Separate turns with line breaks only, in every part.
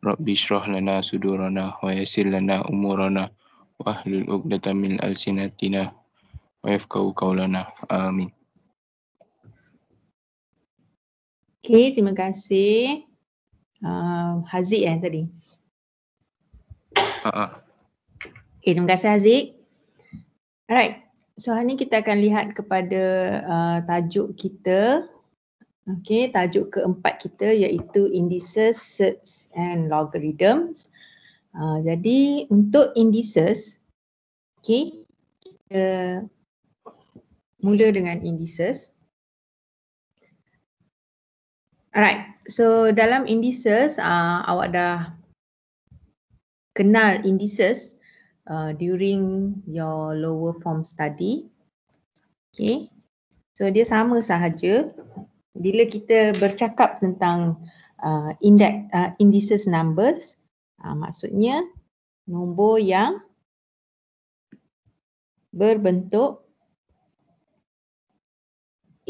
Rabbi syrah lana sudurana wa yasir lana umurana wa ahlul uqdatan min alsinatina wa yafqahu kaulana Amin. Okay, terima kasih. Uh, Haziq eh tadi.
Uh-huh. Ah, ah.
Okay, terima kasih Haziq. Alright, so hari ni kita akan lihat kepada uh, tajuk kita Okay, tajuk keempat kita iaitu indices, certs and logarithms. Uh, jadi untuk indices, okay, kita mula dengan indices. Alright, so dalam indices, uh, awak dah kenal indices uh, during your lower form study. Okay, so dia sama sahaja bila kita bercakap tentang uh, index uh, indices numbers uh, maksudnya nombor yang berbentuk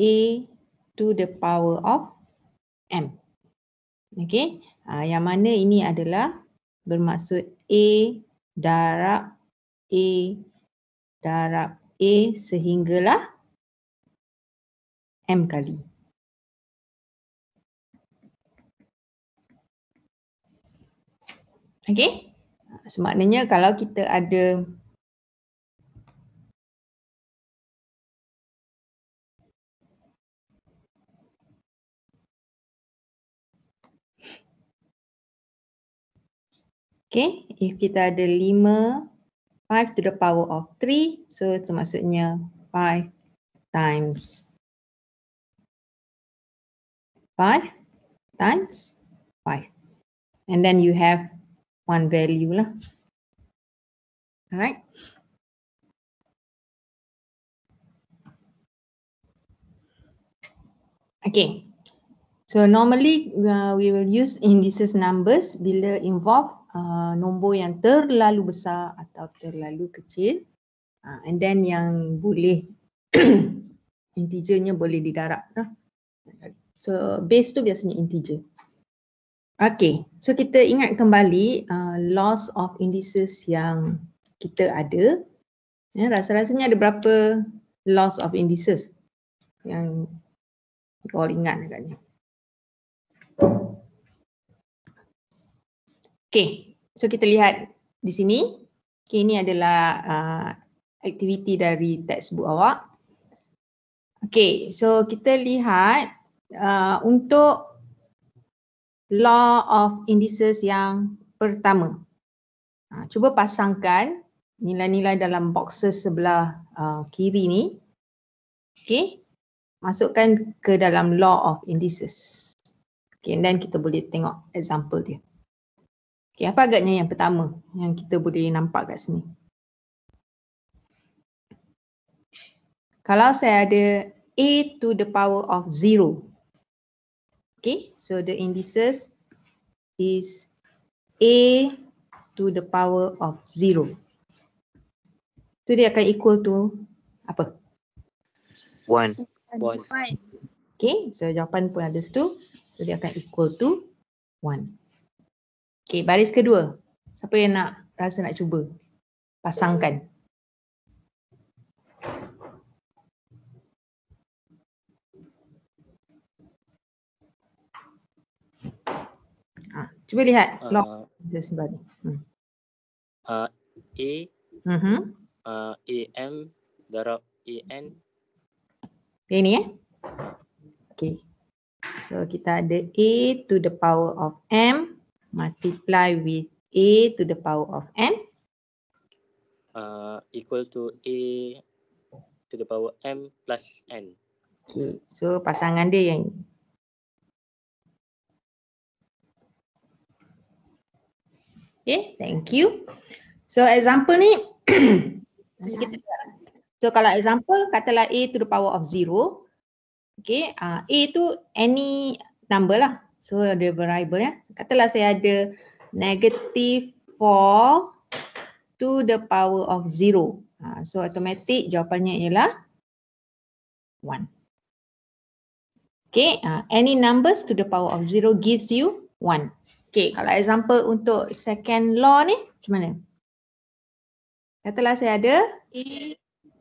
a to the power of m okay? uh, yang mana ini adalah bermaksud a darab a darab a sehinggalah
m kali Okey, So maknanya kalau kita ada
Okay, if kita ada 5, 5 to the power of 3, so itu maksudnya 5 times 5 times 5.
And then you have one value lah. Alright.
Okay. So normally uh, we will use indices numbers bila involve uh, nombor yang terlalu besar atau terlalu kecil uh, and then yang boleh integernya boleh didarab. Lah. So base tu biasanya integer. Okay, so kita ingat kembali uh, loss of indices yang kita ada. Ya, rasa-rasanya ada berapa loss of indices yang kau ingat agaknya. Okay, so kita lihat di sini. Okay, ini adalah uh, aktiviti dari teks buku awak. Okay, so kita lihat uh, untuk law of indices yang pertama. Ha, cuba pasangkan nilai-nilai dalam boxes sebelah uh, kiri ni. Okay. Masukkan ke dalam law of indices. Okay, and then kita boleh tengok example dia. Okay, apa agaknya yang pertama yang kita boleh nampak kat sini? Kalau saya ada A to the power of zero, Okay, so the indices is A to the power of zero. So dia akan equal to apa? One. Okay, so jawapan pun ada situ. So dia akan equal to one. Okay, baris kedua. Siapa yang nak rasa nak cuba? Pasangkan. Cuba lihat uh, ah. log Jesus sebab hmm.
uh, A uh-huh.
uh, A M darab A N Ini eh Okay So kita ada A to the power of M Multiply with A to the power of N
uh, Equal to A to the power M plus N
Okay, so pasangan dia yang Okay, thank you. So example ni, kita, so kalau example, katalah A to the power of zero. Okay, uh, A tu any number lah. So ada variable ya. Katalah saya ada negative 4 to the power of zero. Uh, so automatic jawapannya ialah 1. Okay, uh, any numbers to the power of zero gives you 1. Okay, kalau example untuk second law ni, macam mana? Katalah saya ada. A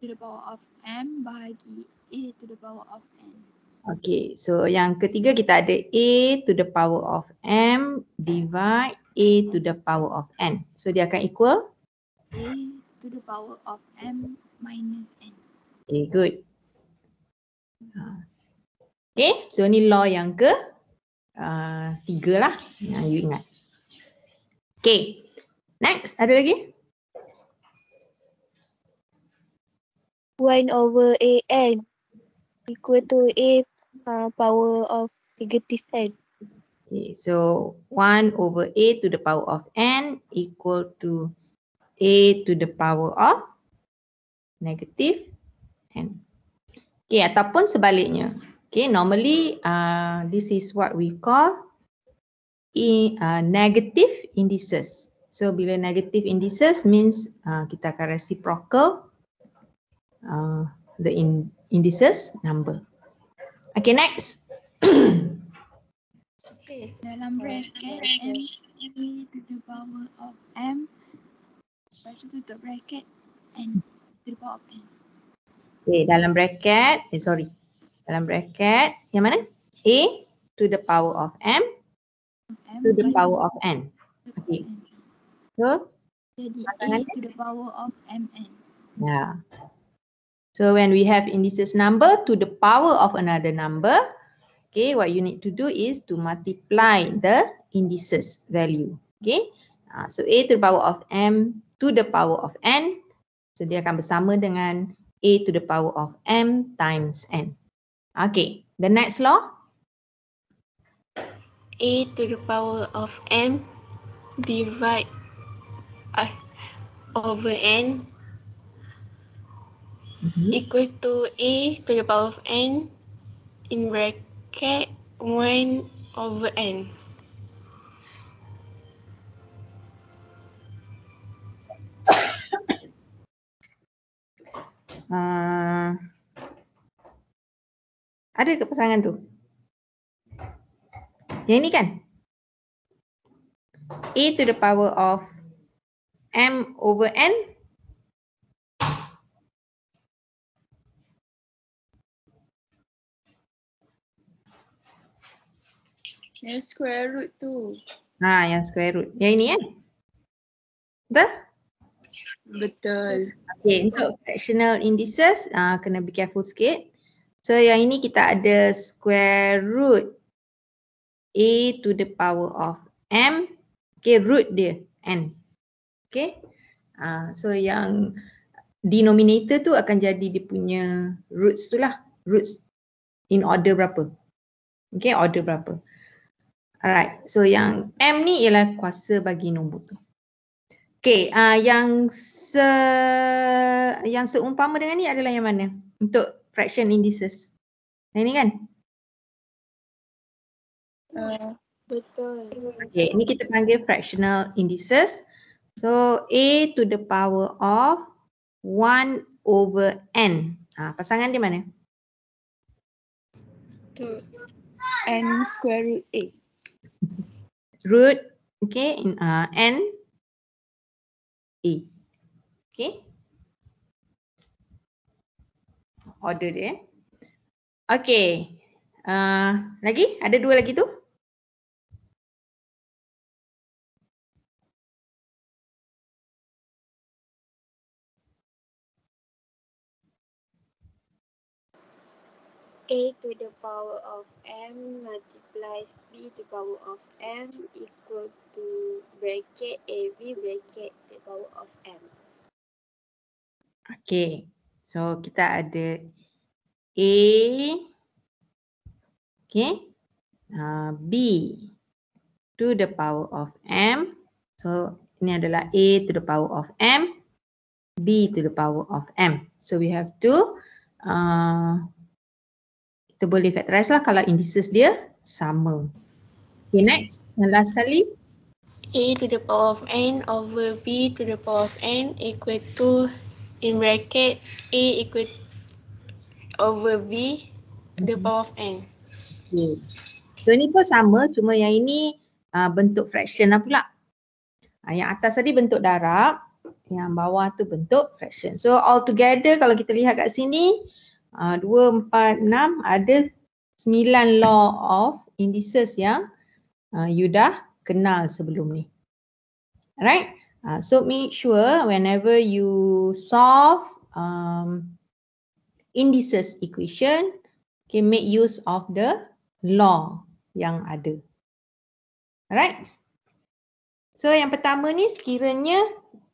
to the power of M bahagi A to the power of N. Okay, so yang ketiga kita ada A to the power of M divide A to the power of N. So dia akan equal? A to the power of M minus N. Okay, good. Ha. Okay, so ni law yang ke Ah, tiga lah yang ah, you ingat. Okay, next ada lagi? One over a n equal to a uh, power of negative n. Okay, so one over a to the power of n equal to a to the power of negative n. Okay, ataupun sebaliknya. Okay, normally uh, this is what we call in, uh, negative indices. So bila negative indices means uh, kita akan reciprocal uh, the in indices number. Okay, next. okay, dalam bracket M, M to the power of M, lepas tu tutup bracket N to the power of N. Okay, dalam bracket, eh, sorry, dalam bracket yang mana? A to the power of M to the power of N. Okay. So, A to the power of MN. Ya. Yeah. So when we have indices number to the power of another number, okay, what you need to do is to multiply the indices value. Okay. Uh, so A to the power of M to the power of N. So dia akan bersama dengan A to the power of M times N. Okay, the next law. A to the power of n divide uh, over n mm -hmm. equal to A to the power of n in bracket 1 over n.
Uh, ada ke
pasangan tu? Yang ni kan? A to the power of M over N.
Yang square root tu.
Ha yang square root. Yang ini kan? Betul? Betul. Okay untuk fractional indices uh, kena be careful sikit. So yang ini kita ada square root a to the power of m. Okay, root dia n. Okay. Uh, so yang denominator tu akan jadi dia punya roots tu lah. Roots in order berapa. Okay, order berapa. Alright, so yang m ni ialah kuasa bagi nombor tu. Okay, uh, yang se yang seumpama dengan ni adalah yang mana? Untuk fraction indices. Nah, ini kan?
Uh, betul. Okay, ini kita
panggil fractional indices. So a to the power of 1 over n. Ha, pasangan di mana? To n square root a. Root, okay, in, uh, n a. Okay. order dia. Okay.
Uh, lagi? Ada dua lagi tu? A to the
power of M multiplies B to the power of M equal to bracket AB bracket the power of M. Okay, So kita ada A, okay, uh, B to the power of M. So ini adalah A to the power of M, B to the power of M. So we have to, uh, kita boleh factorize lah kalau indices dia sama. Okay next, yang last kali. A to the power of N over B to the power of N equal to in bracket a equal over b the mhm. power of n. Okay. So ni pun sama cuma yang ini uh, bentuk fraction lah pula. Uh, yang atas tadi bentuk darab, yang bawah tu bentuk fraction. So all together kalau kita lihat kat sini ah, dua, empat, enam ada sembilan law of indices yang uh, you dah kenal sebelum ni. Alright. Uh, so make sure whenever you solve um, indices equation, okay, make use of the law yang ada. Alright. So yang pertama ni sekiranya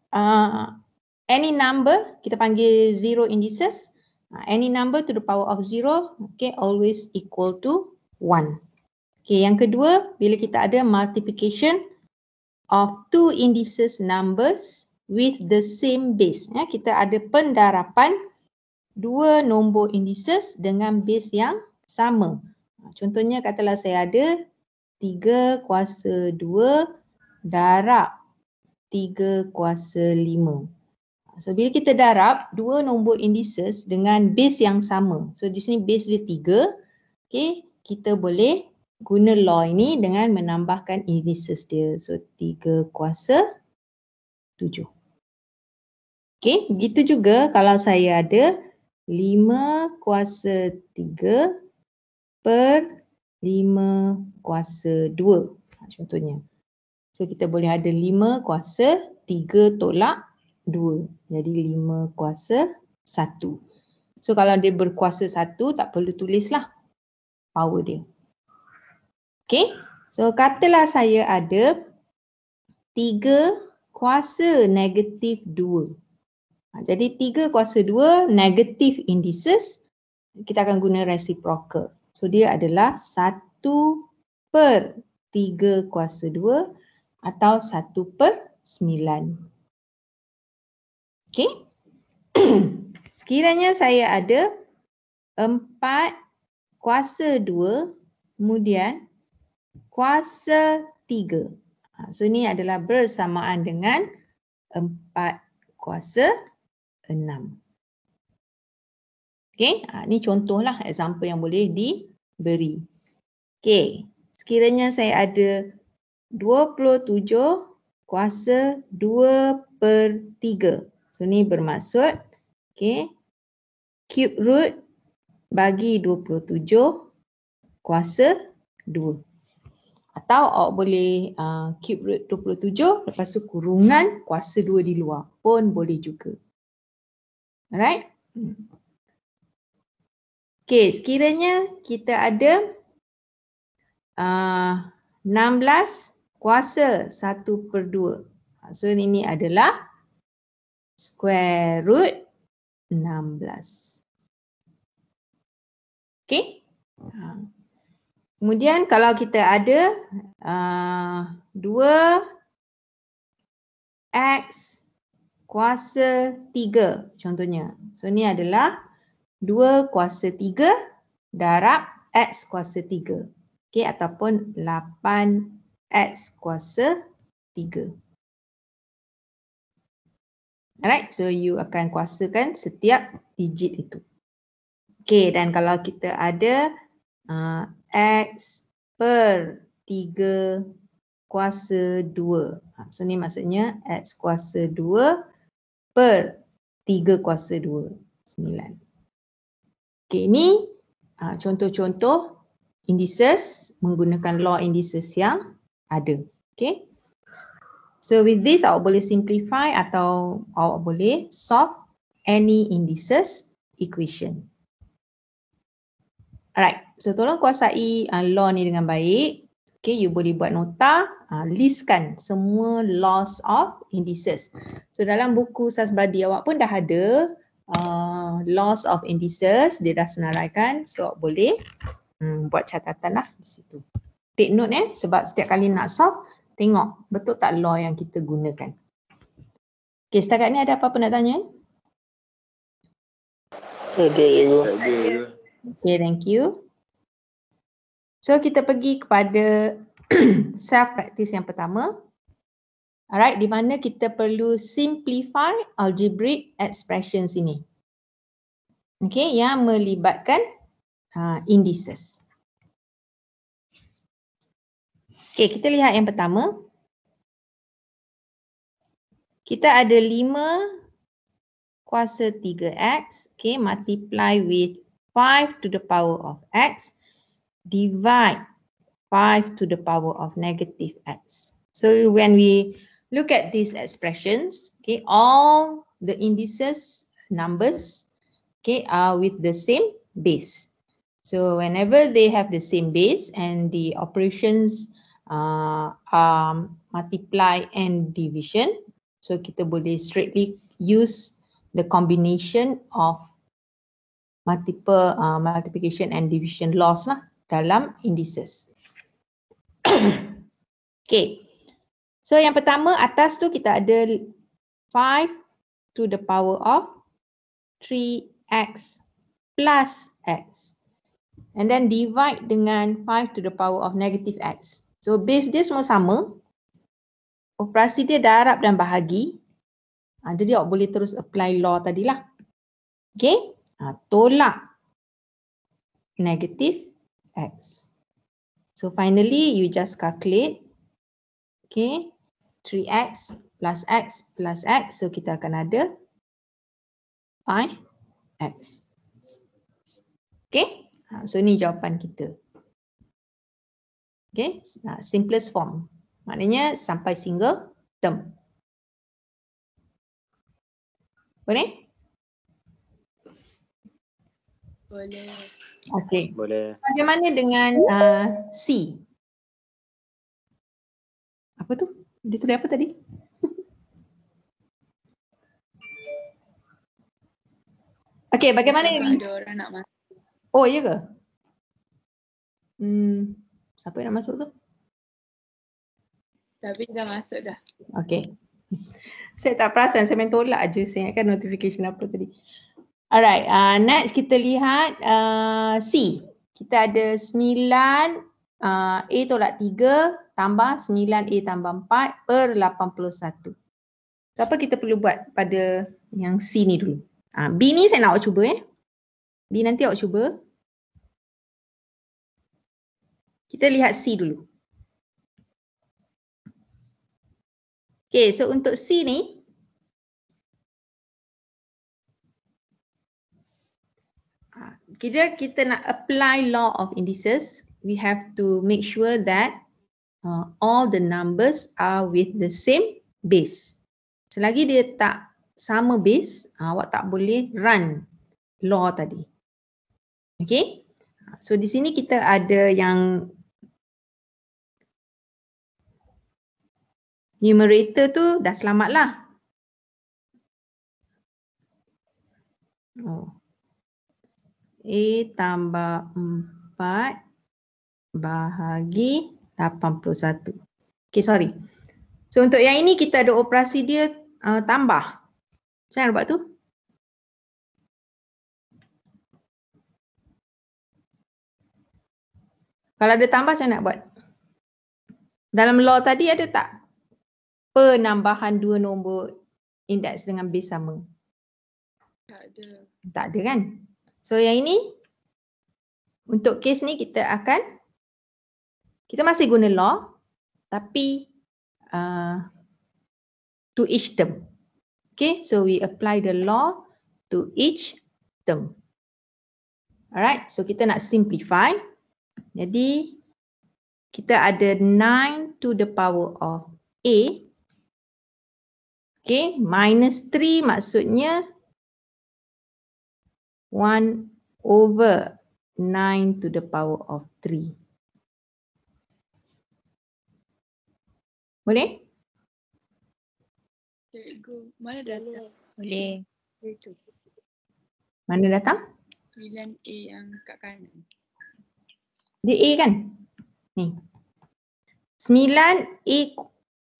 uh, any number kita panggil zero indices, uh, any number to the power of zero, okay, always equal to one. Okay, yang kedua bila kita ada multiplication of two indices numbers with the same base. Ya, kita ada pendarapan dua nombor indices dengan base yang sama. Contohnya katalah saya ada 3 kuasa 2 darab 3 kuasa 5. So bila kita darab dua nombor indices dengan base yang sama. So di sini base dia 3. Okay, kita boleh guna law ini dengan menambahkan indices dia. So tiga kuasa tujuh. Okay, begitu juga kalau saya ada lima kuasa tiga per lima kuasa dua contohnya. So kita boleh ada lima kuasa tiga tolak dua. Jadi lima kuasa satu. So kalau dia berkuasa satu tak perlu tulislah power dia. Okay. So katalah saya ada tiga kuasa negatif dua. Ha, jadi tiga kuasa dua negatif indices kita akan guna reciprocal. So dia adalah satu per tiga kuasa dua atau satu per sembilan. Okay. Sekiranya saya ada empat kuasa dua kemudian kuasa tiga. Ha, so ni adalah bersamaan dengan empat kuasa enam. Okay, ha, ni contohlah example yang boleh diberi. Okay, sekiranya saya ada 27 kuasa 2 per 3. So ni bermaksud, okay, cube root bagi 27 kuasa 2. Atau awak boleh uh, keep root 27 lepas tu kurungan kuasa 2 di luar pun boleh juga. Alright. Hmm. Okay sekiranya kita ada uh, 16 kuasa 1 per 2. So ini adalah square root 16. Okay. Uh. Kemudian kalau kita ada uh, x kuasa tiga contohnya. So ni adalah dua kuasa tiga darab x kuasa tiga, okay ataupun lapan x kuasa tiga. Alright so you akan kuasakan setiap digit itu. okay dan kalau kita ada uh, X per 3 kuasa 2. Ha, so ni maksudnya X kuasa 2 per 3 kuasa 2. 9. Okay ni ha, contoh-contoh indices menggunakan law indices yang ada. Okay. So with this awak boleh simplify atau awak boleh solve any indices equation. Alright, so tolong kuasai uh, law ni dengan baik. Okay, you boleh buat nota, uh, listkan semua laws of indices. So dalam buku Sasbadi awak pun dah ada uh, laws of indices, dia dah senaraikan. So awak boleh um, buat catatan lah di situ. Take note eh, sebab setiap kali nak solve, tengok betul tak law yang kita gunakan. Okay, setakat ni ada apa-apa nak tanya?
Ada, okay, ibu. Ada, ibu.
Okay, thank you. So kita pergi kepada self practice yang pertama. Alright, di mana kita perlu simplify algebraic expressions ini. Okay, yang melibatkan uh, indices.
Okay, kita lihat yang pertama.
Kita ada 5 kuasa 3x, okay, multiply with 5 to the power of x divide 5 to the power of negative x. So when we look at these expressions, okay, all the indices numbers, okay, are with the same base. So whenever they have the same base and the operations uh, are multiply and division, so kita boleh straightly use the combination of multiple uh, multiplication and division laws lah dalam indices. okay. So yang pertama atas tu kita ada 5 to the power of 3x plus x. And then divide dengan 5 to the power of negative x. So base dia semua sama. Operasi dia darab dan bahagi. Ah, jadi awak boleh terus apply law tadilah. Okay ha, tolak negatif x. So finally you just calculate. Okay, 3x plus x plus x. So kita akan ada 5x. Okay, ha, so ni jawapan kita. Okay, ha, simplest form. Maknanya sampai
single term. Boleh? Boleh. Okey. Boleh. Bagaimana dengan uh, C? Apa tu?
Dia tulis apa tadi? Okey, bagaimana ini? Oh, iya ke? Hmm, siapa yang nak masuk tu?
Tapi dah masuk
dah. Okey. Saya tak perasan, saya main tolak je. Saya ingatkan notification apa tadi. Alright, uh, next kita lihat uh, C. Kita ada 9 uh, A tolak 3 tambah 9 A tambah 4 per 81. So apa kita perlu buat pada yang C ni dulu? Uh, B ni saya nak awak cuba eh. B nanti awak cuba.
Kita lihat C dulu.
Okay, so untuk C ni kita kita nak apply law of indices, we have to make sure that uh, all the numbers are with the same base. Selagi dia tak sama base, uh, awak tak boleh run law tadi. Okay? Uh, so di sini kita
ada yang
numerator tu dah selamat lah. Oh. A tambah 4 bahagi 81. Okay, sorry. So, untuk yang ini kita ada operasi dia uh, tambah. Macam mana buat tu? Kalau ada tambah, macam nak buat? Dalam law tadi ada tak? Penambahan dua nombor indeks dengan base sama. Tak ada. Tak ada kan? So yang ini untuk kes ni kita akan kita masih guna law tapi uh, to each term. Okay, so we apply the law to each term. Alright, so kita nak simplify. Jadi kita ada 9 to the power of A. Okay, minus 3 maksudnya 1 over 9 to the power of 3. Boleh?
Cikgu, mana datang? Boleh. Mana datang? 9A yang kat kanan.
Dia A kan? Ni. 9 A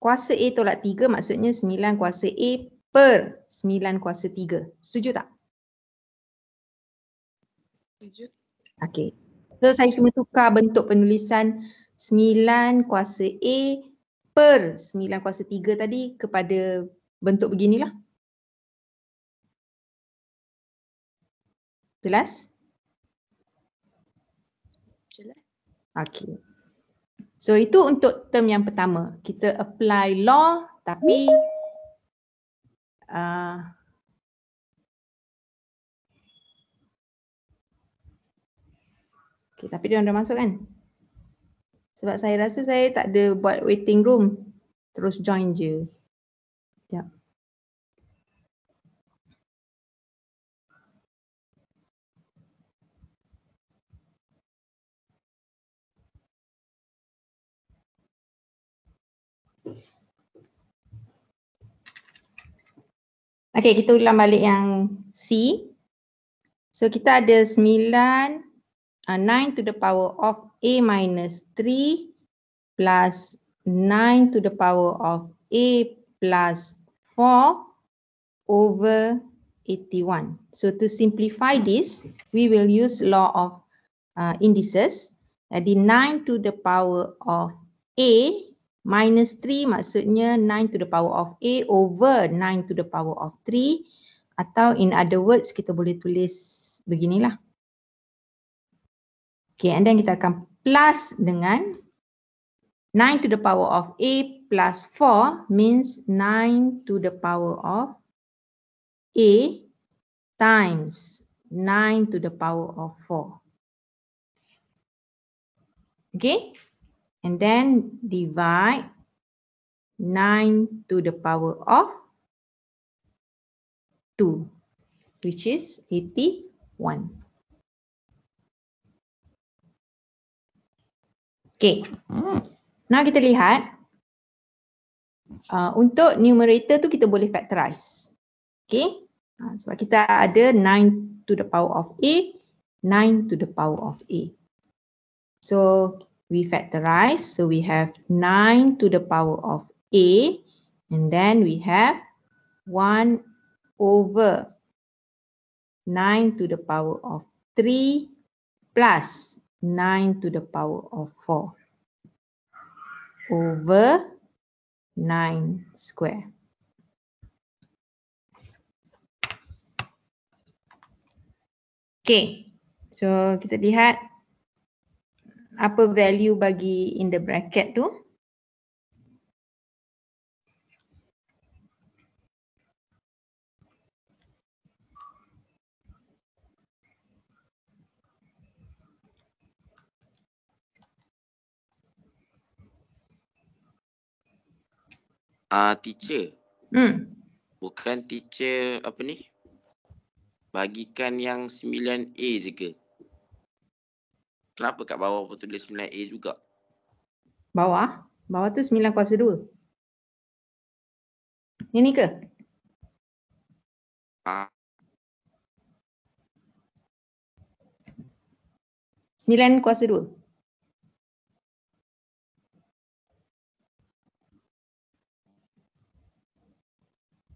kuasa A tolak 3 maksudnya 9 kuasa A per 9 kuasa 3. Setuju tak? Okey. So saya cuma tukar bentuk penulisan 9 kuasa A per 9 kuasa 3 tadi kepada bentuk beginilah. Jelas? Jelas. Okey. So itu untuk term yang pertama. Kita apply law tapi uh, Okay, tapi dia orang dah masuk kan? Sebab saya rasa saya tak ada buat waiting room. Terus join je. Sekejap. Okay, kita ulang balik yang C. So kita ada sembilan, 9 ah, to the power of a minus 3 plus 9 to the power of a plus 4 over 81. So to simplify this, we will use law of uh, indices. The 9 to the power of a minus 3 maksudnya 9 to the power of a over 9 to the power of 3 atau in other words kita boleh tulis beginilah. Okay, and then kita akan plus dengan 9 to the power of A plus 4 means 9 to the power of A times 9 to the power of 4. Okay, and then divide 9 to the power of 2,
which is 81.
Okay. Hmm. Now kita lihat uh, untuk numerator tu kita boleh factorize. Okay. Uh, sebab kita ada 9 to the power of A, 9 to the power of A. So we factorize. So we have 9 to the power of A and then we have 1 over 9 to the power of 3 plus 9 to the power of 4 over 9 square. Okay, so kita lihat apa value bagi in the bracket tu. Ah, uh, teacher. Hmm. Bukan teacher apa ni? Bagikan yang 9A je ke? Kenapa kat bawah pun tulis 9A juga? Bawah? Bawah tu 9 kuasa 2.
Ini ni ke? Ah. 9 kuasa 2.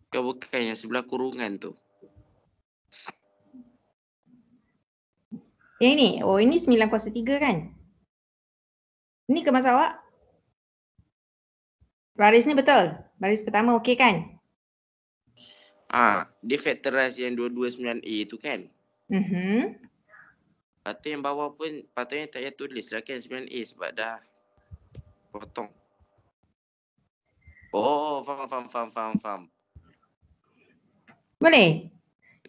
Bukan, bukan kan yang sebelah kurungan tu. Yang ini, oh ini sembilan kuasa tiga kan?
Ini ke masa awak? Baris ni betul?
Baris pertama okey kan? Ah, dia factorize yang 229A tu kan? Mhm. Mm Atau yang bawah pun patutnya tak payah tulis lah kan 9A sebab dah potong. Oh, faham, faham, faham, faham, faham. Boleh?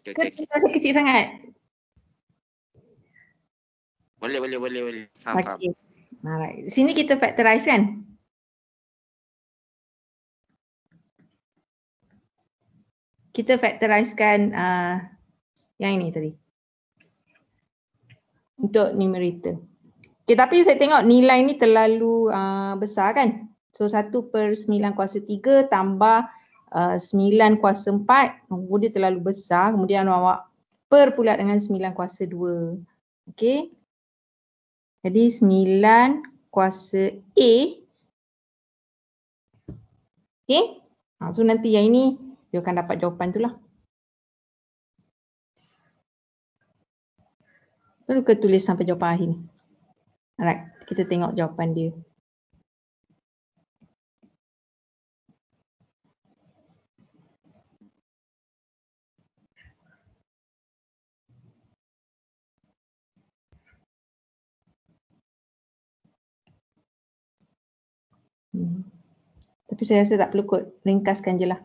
kita kecil.
kecil sangat. Boleh, boleh, boleh, boleh. Faham, okay. faham. Alright. Sini kita factorize
kan? Kita factorizekan uh, yang ini tadi. Untuk numerator. Okay, tapi saya tengok nilai ni terlalu uh, besar kan? So 1 per 9 kuasa 3 tambah uh, 9 kuasa 4 nombor dia terlalu besar kemudian awak per pula dengan 9 kuasa 2. Okey. Jadi 9 kuasa A. Okey. Ha, so nanti yang ini you akan dapat jawapan tu lah. Lalu kita tulis sampai jawapan akhir ni.
Alright, kita tengok jawapan dia. Hmm. Tapi saya rasa tak perlu kot. Ringkaskan je lah.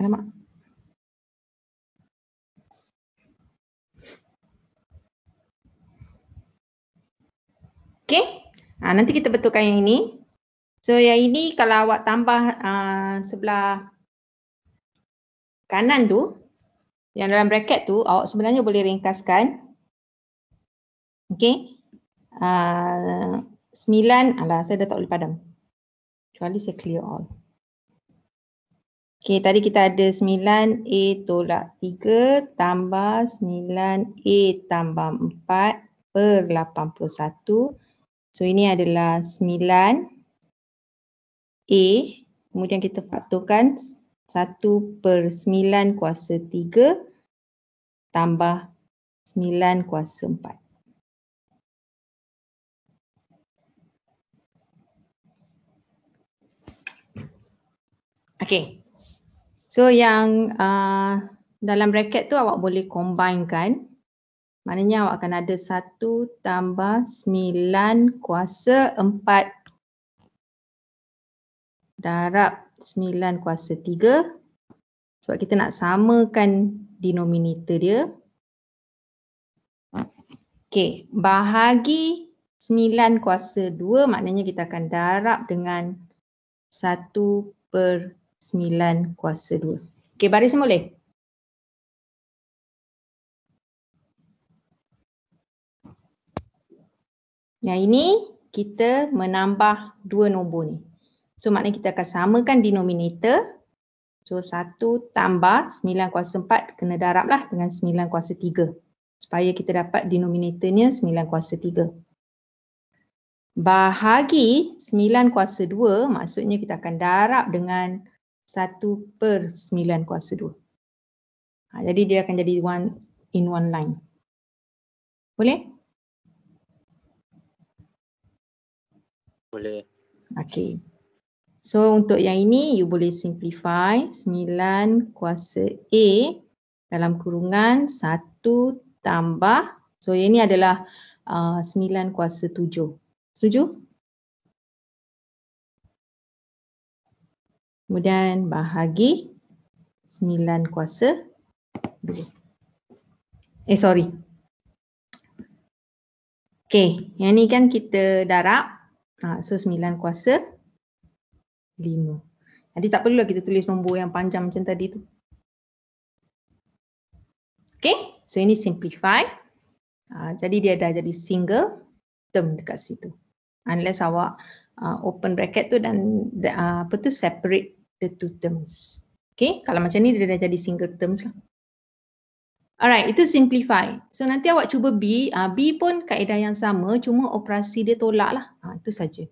Alamak.
Okay. Ha, nanti kita betulkan yang ini. So yang ini kalau awak tambah uh, sebelah kanan tu, yang dalam bracket tu, awak sebenarnya boleh ringkaskan. Okay. Uh, Sembilan, alah saya dah tak boleh padam. Kecuali saya clear all. Okay, tadi kita ada sembilan a tolak tiga, tambah sembilan a tambah empat per lapan puluh satu. So ini adalah sembilan a Kemudian kita faktorkan satu per sembilan kuasa tiga tambah sembilan kuasa empat. Okay. So yang uh, dalam bracket tu awak boleh combine kan? Maknanya awak akan ada 1 tambah 9 kuasa 4 darab 9 kuasa 3. Sebab kita nak samakan denominator dia. Okay, bahagi 9 kuasa 2 maknanya kita akan darab dengan 1 per 9 kuasa 2. Okey, baris boleh? Nah, ini kita menambah dua nombor ni. So maknanya kita akan samakan denominator. So 1 tambah 9 kuasa 4 kena darab lah dengan 9 kuasa 3. Supaya kita dapat denominatornya 9 kuasa 3. Bahagi 9 kuasa 2 maksudnya kita akan darab dengan satu per sembilan kuasa dua. Ha, jadi dia akan jadi one in one line. Boleh? Boleh. Okay. So untuk yang ini you boleh simplify sembilan kuasa A dalam kurungan satu tambah. So yang ini adalah uh, 9 kuasa 7. Setuju? Kemudian bahagi 9 kuasa 2. Eh sorry. Okay yang ni kan kita darab. Ha, so 9 kuasa 5. Jadi tak perlulah kita tulis nombor yang panjang macam tadi tu. Okay so ini simplify. Ha, jadi dia dah jadi single term dekat situ. Unless awak uh, open bracket tu dan uh, apa tu separate the two terms. Okay, kalau macam ni dia dah jadi single terms lah. Alright, itu simplify. So nanti awak cuba B, uh, B pun kaedah yang sama cuma operasi dia tolak lah. Uh, itu saja.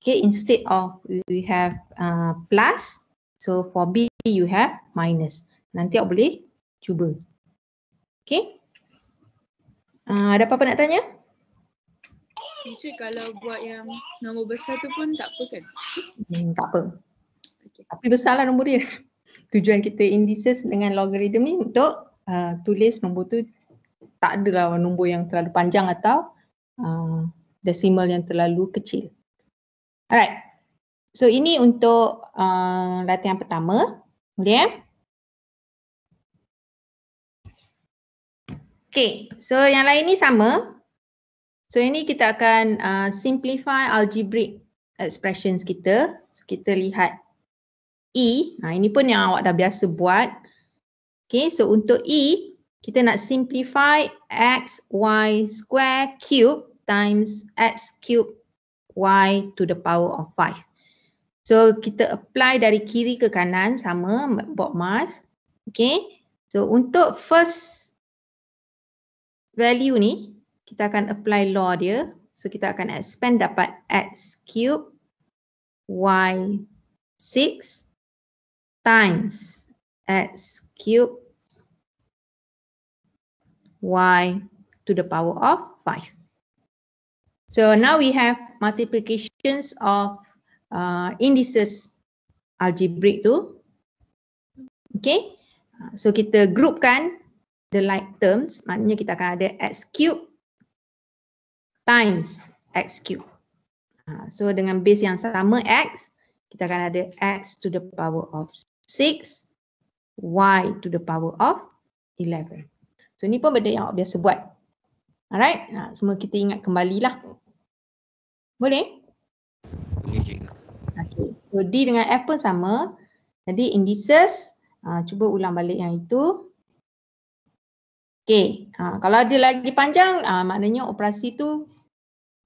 Okay, instead of we have uh, plus, so for B you have minus. Nanti awak boleh cuba. Okay. Uh, ada apa-apa nak tanya?
Teacher kalau buat yang nombor besar tu pun tak apa kan?
Hmm, tak apa. Okay. Tapi besarlah nombor dia. Tujuan kita indices dengan logaritm ni untuk uh, tulis nombor tu tak adalah nombor yang terlalu panjang atau uh, decimal yang terlalu kecil. Alright. So ini untuk uh, latihan pertama. Boleh ya? Eh? Okay. So yang lain ni sama. So ini kita akan uh, simplify algebraic expressions kita. So, kita lihat E. Nah ini pun yang awak dah biasa buat. Okay so untuk E kita nak simplify x y square cube times x cube y to the power of 5. So kita apply dari kiri ke kanan sama buat mas. Okay so untuk first value ni kita akan apply law dia. So kita akan expand dapat x cube y 6 times x cube y to the power of 5. So now we have multiplications of uh, indices algebraic tu. Okay. So kita groupkan the like terms. Maknanya kita akan ada x cube times x cube. Uh, so dengan base yang sama x, kita akan ada x to the power of 6, y to the power of 11. So ni pun benda yang awak biasa buat. Alright, uh, semua kita ingat kembali lah. Boleh? Boleh cikgu. Okay, so D dengan F pun sama. Jadi indices, uh, cuba ulang balik yang itu. Okay, uh, kalau ada lagi panjang, uh, maknanya operasi tu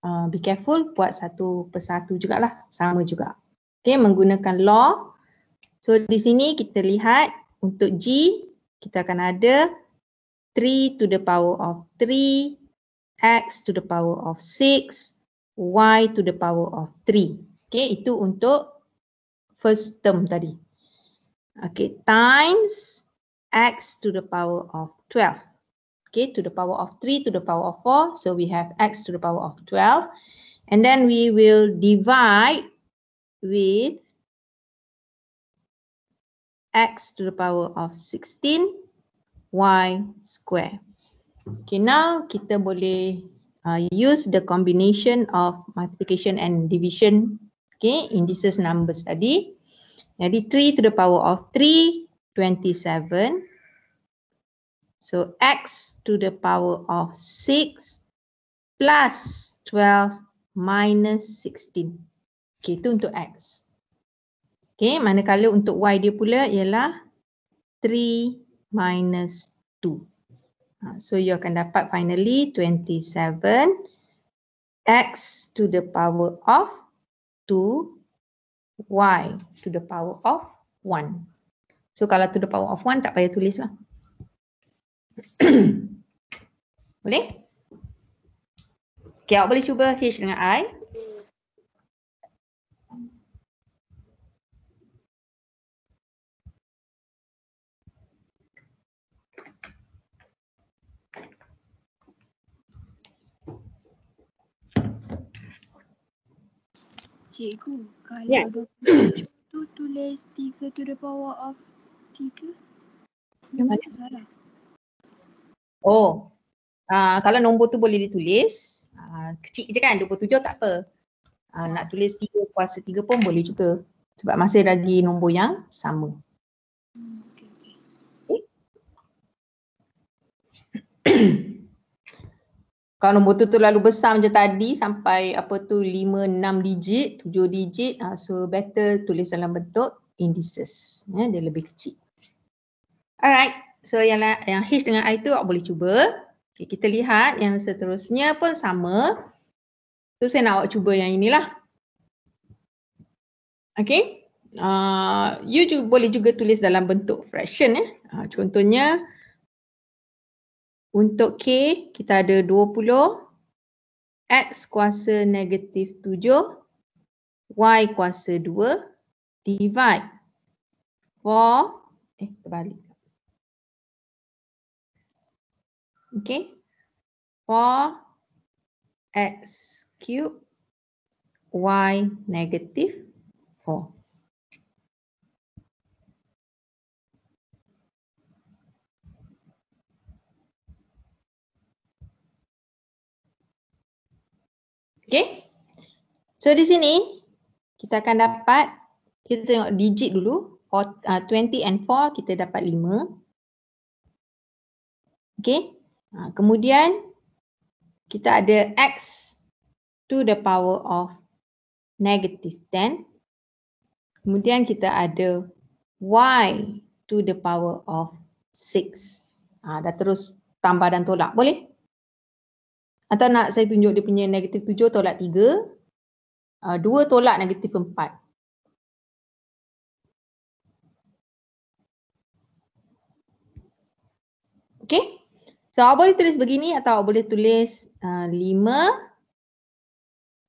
Uh, be careful buat satu persatu jugalah sama juga. Okay menggunakan law. So di sini kita lihat untuk G kita akan ada 3 to the power of 3, X to the power of 6, Y to the power of 3. Okay itu untuk first term tadi. Okay times X to the power of 12. okay, to the power of 3 to the power of 4. So we have x to the power of 12. And then we will divide with x to the power of 16 y square. Okay, now kita boleh uh, use the combination of multiplication and division okay, indices numbers tadi. Jadi 3 to the power of 3, 27. So x to the power of 6 plus 12 minus 16. Okay, itu untuk X. Okay, manakala untuk Y dia pula ialah 3 minus 2. Ha, so, you akan dapat finally 27 X to the power of 2 Y to the power of 1. So, kalau to the power of 1 tak payah tulis lah. boleh? Okay, awak boleh cuba H dengan I. Cikgu, kalau yeah. tu tulis 3 to the power of 3. Yang mana salah? Oh, uh, kalau nombor tu boleh ditulis, uh, kecil je kan 27 tak apa. Uh, nak tulis 3 kuasa 3 pun boleh juga. Sebab masih lagi nombor yang sama. kalau nombor tu terlalu besar macam tadi sampai apa tu 5, 6 digit, 7 digit, uh, so better tulis dalam bentuk indices. Yeah, dia lebih kecil. Alright. So yang yang H dengan I tu awak boleh cuba. Okay, kita lihat yang seterusnya pun sama. So saya nak awak cuba yang inilah. Okay. Uh, you juga, boleh juga tulis dalam bentuk fraction. Eh. Uh, contohnya untuk K kita ada 20 X kuasa negatif 7 Y kuasa 2 divide 4 eh terbalik Okay. 4x cube y negative 4. Okay. So di sini kita akan dapat kita tengok digit dulu. 20 uh, and 4 kita dapat 5. Okay. Ha, kemudian kita ada x to the power of negative 10. Kemudian kita ada y to the power of 6. Ha, dah terus tambah dan tolak. Boleh? Atau nak saya tunjuk dia punya negatif 7 tolak 3. Uh, 2 tolak negatif 4. Okay? So awak boleh tulis begini atau awak boleh tulis uh, 5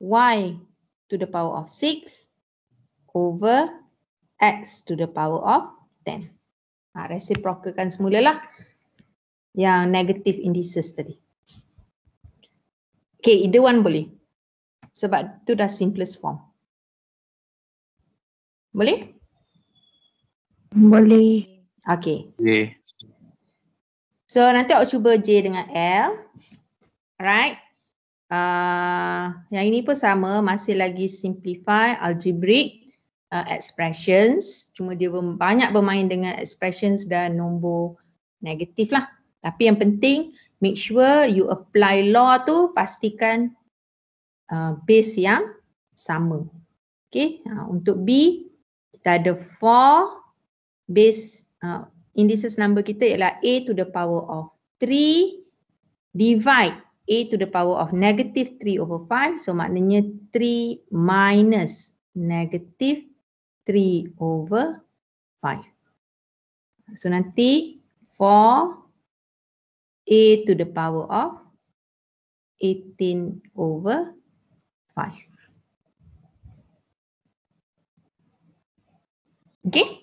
y to the power of 6 over x to the power of 10. Uh, ha, reciprocalkan semula lah yang negative indices tadi. Okay, either one boleh. Sebab tu dah simplest form. Boleh? Boleh. Okay. Boleh. Yeah. So nanti awak cuba J dengan L. Right. Uh, yang ini pun sama masih lagi simplify algebraic uh, expressions. Cuma dia banyak bermain dengan expressions dan nombor negatif lah. Tapi yang penting make sure you apply law tu pastikan uh, base yang sama. Okay. Uh, untuk B kita ada 4 base uh, indices number kita ialah a to the power of 3 divide a to the power of negative 3 over 5. So maknanya 3 minus negative 3 over 5. So nanti 4 a to the power of 18 over
5. Okay.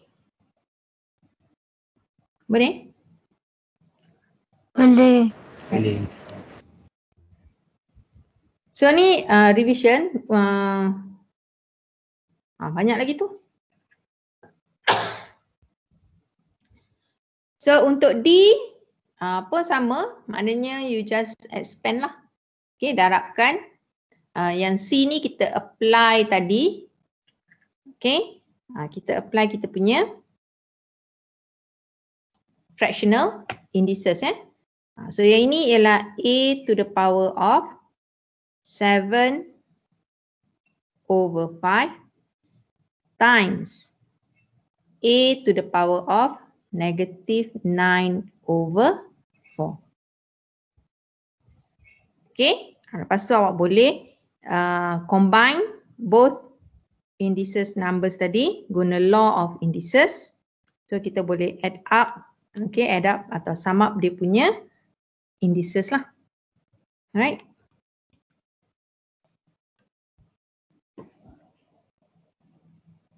Boleh? Boleh. Boleh.
So ni uh, revision uh, uh, banyak lagi tu. so untuk D uh, pun sama maknanya you just expand lah. Okay darabkan uh, yang C ni kita apply tadi. Okay uh, kita apply kita punya fractional indices. Eh. Ah, so yang ini ialah a to the power of 7 over 5 times a to the power of negative 9 over 4. Okay, ah, lepas tu awak boleh uh, combine both indices numbers tadi guna law of indices. So kita boleh add up okay, add up atau sum up dia punya indices lah. Alright.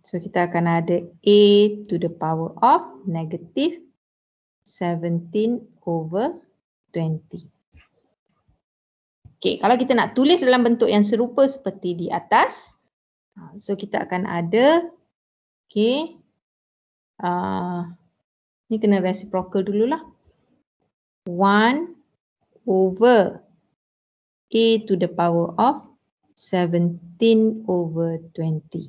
So kita akan ada A to the power of negative 17 over 20. Okay, kalau kita nak tulis dalam bentuk yang serupa seperti di atas, so kita akan ada, okay, uh, Ni kena reciprocal dululah. 1 over a to the power of 17 over 20.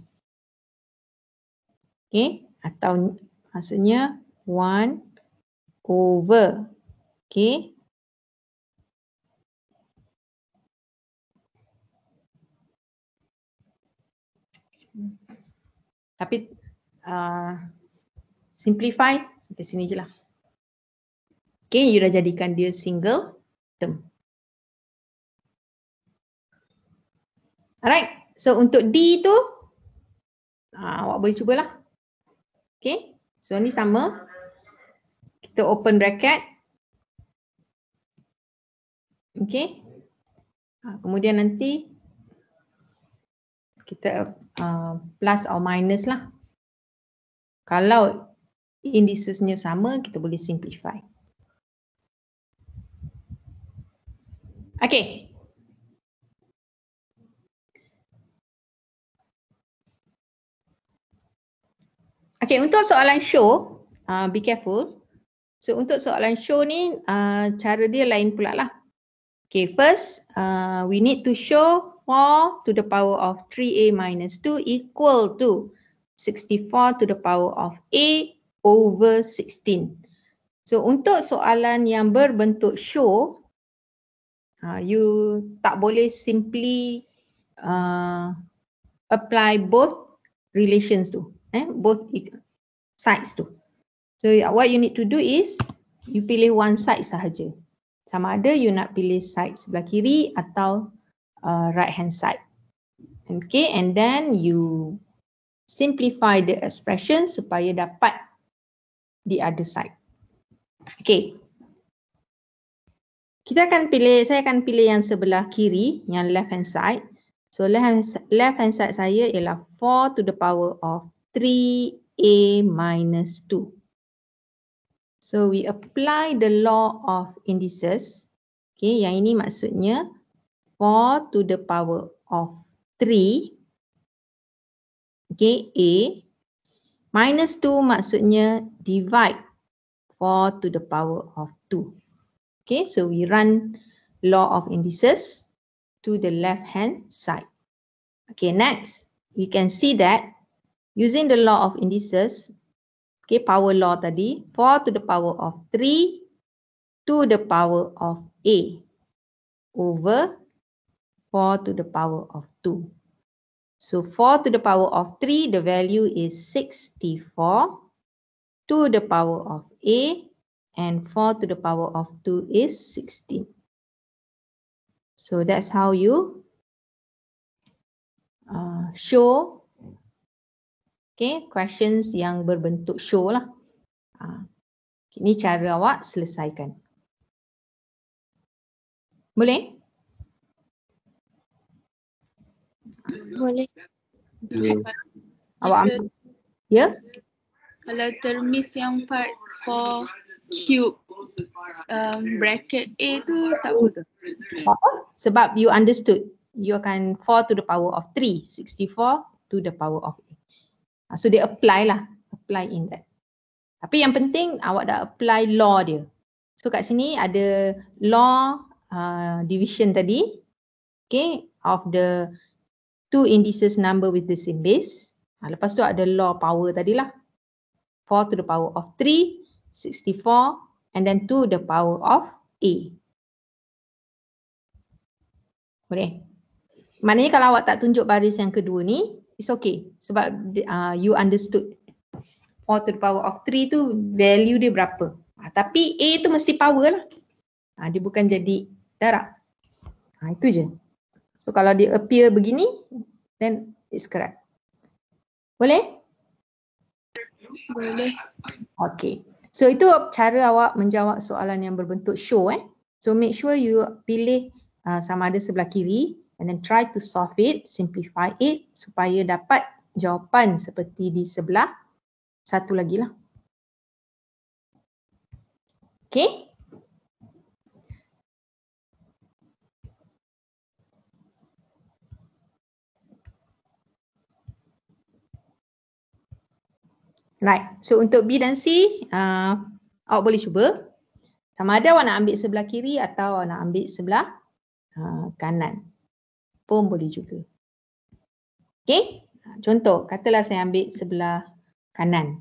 Okay. Atau maksudnya 1 over.
Okay. Tapi uh, simplify sampai sini je lah. Okay,
you dah jadikan dia single term. Alright, so untuk D tu, uh, awak boleh cubalah. Okay, so ni sama. Kita open bracket. Okay. Uh, kemudian nanti kita uh, plus or minus lah. Kalau indicesnya sama, kita boleh simplify. Okay. Okay, untuk soalan show, uh, be careful. So, untuk soalan show ni, uh, cara dia lain pula lah. Okay, first, uh, we need to show 4 to the power of 3A minus 2 equal to 64 to the power of a over 16. So untuk soalan yang berbentuk show, uh, you tak boleh simply uh, apply both relations tu, eh, both e-, sides tu. So what you need to do is you pilih one side sahaja. Sama ada you nak pilih side sebelah kiri atau uh, right hand side. Okay and then you simplify the expression supaya dapat the other side. Okay. Kita akan pilih, saya akan pilih yang sebelah kiri, yang left hand side. So left hand, left hand side saya ialah 4 to the power of 3a minus 2. So we apply the law of indices. Okay, yang ini maksudnya 4 to the power of 3. Okay, a Minus 2 maksudnya divide 4 to the power of 2. Okay, so we run law of indices to the left hand side. Okay, next, we can see that using the law of indices, okay, power law tadi, 4 to the power of 3 to the power of A over 4 to the power of 2. So 4 to the power of 3, the value is 64. 2 to the power of A and 4 to the power of 2 is 16. So that's how you uh, show okay, questions yang berbentuk show lah. Uh, ini cara awak selesaikan. Boleh?
boleh. Awak ambil. Ya? Yeah? Kalau termis yang part 4 cube
um, bracket A tu tak boleh. Apa? Sebab you understood. You akan 4 to the power of 3. 64 to the power of A. Ah, so they apply lah. Apply in that. Tapi yang penting awak dah apply law dia. So kat sini ada law uh, division tadi. Okay. Of the two indices number with the same base. Ha, lepas tu ada law power tadilah. 4 to the power of 3, 64 and then 2 the power of A. Boleh. Maknanya kalau awak tak tunjuk baris yang kedua ni, it's okay. Sebab uh, you understood. 4 to the power of 3 tu value dia berapa. Ha, tapi A tu mesti power lah. Ha, dia bukan jadi darab. Ha, itu je. So kalau dia appear begini, then it's correct. Boleh? Boleh. Okay. So itu cara awak menjawab soalan yang berbentuk show eh. So make sure you pilih uh, sama ada sebelah kiri and then try to solve it, simplify it supaya dapat jawapan seperti di sebelah satu lagi lah. Okay. Right. So untuk B dan C, uh, awak boleh cuba. Sama ada awak nak ambil sebelah kiri atau awak nak ambil sebelah uh, kanan. Pun boleh juga. Okay. Contoh, katalah saya ambil sebelah kanan.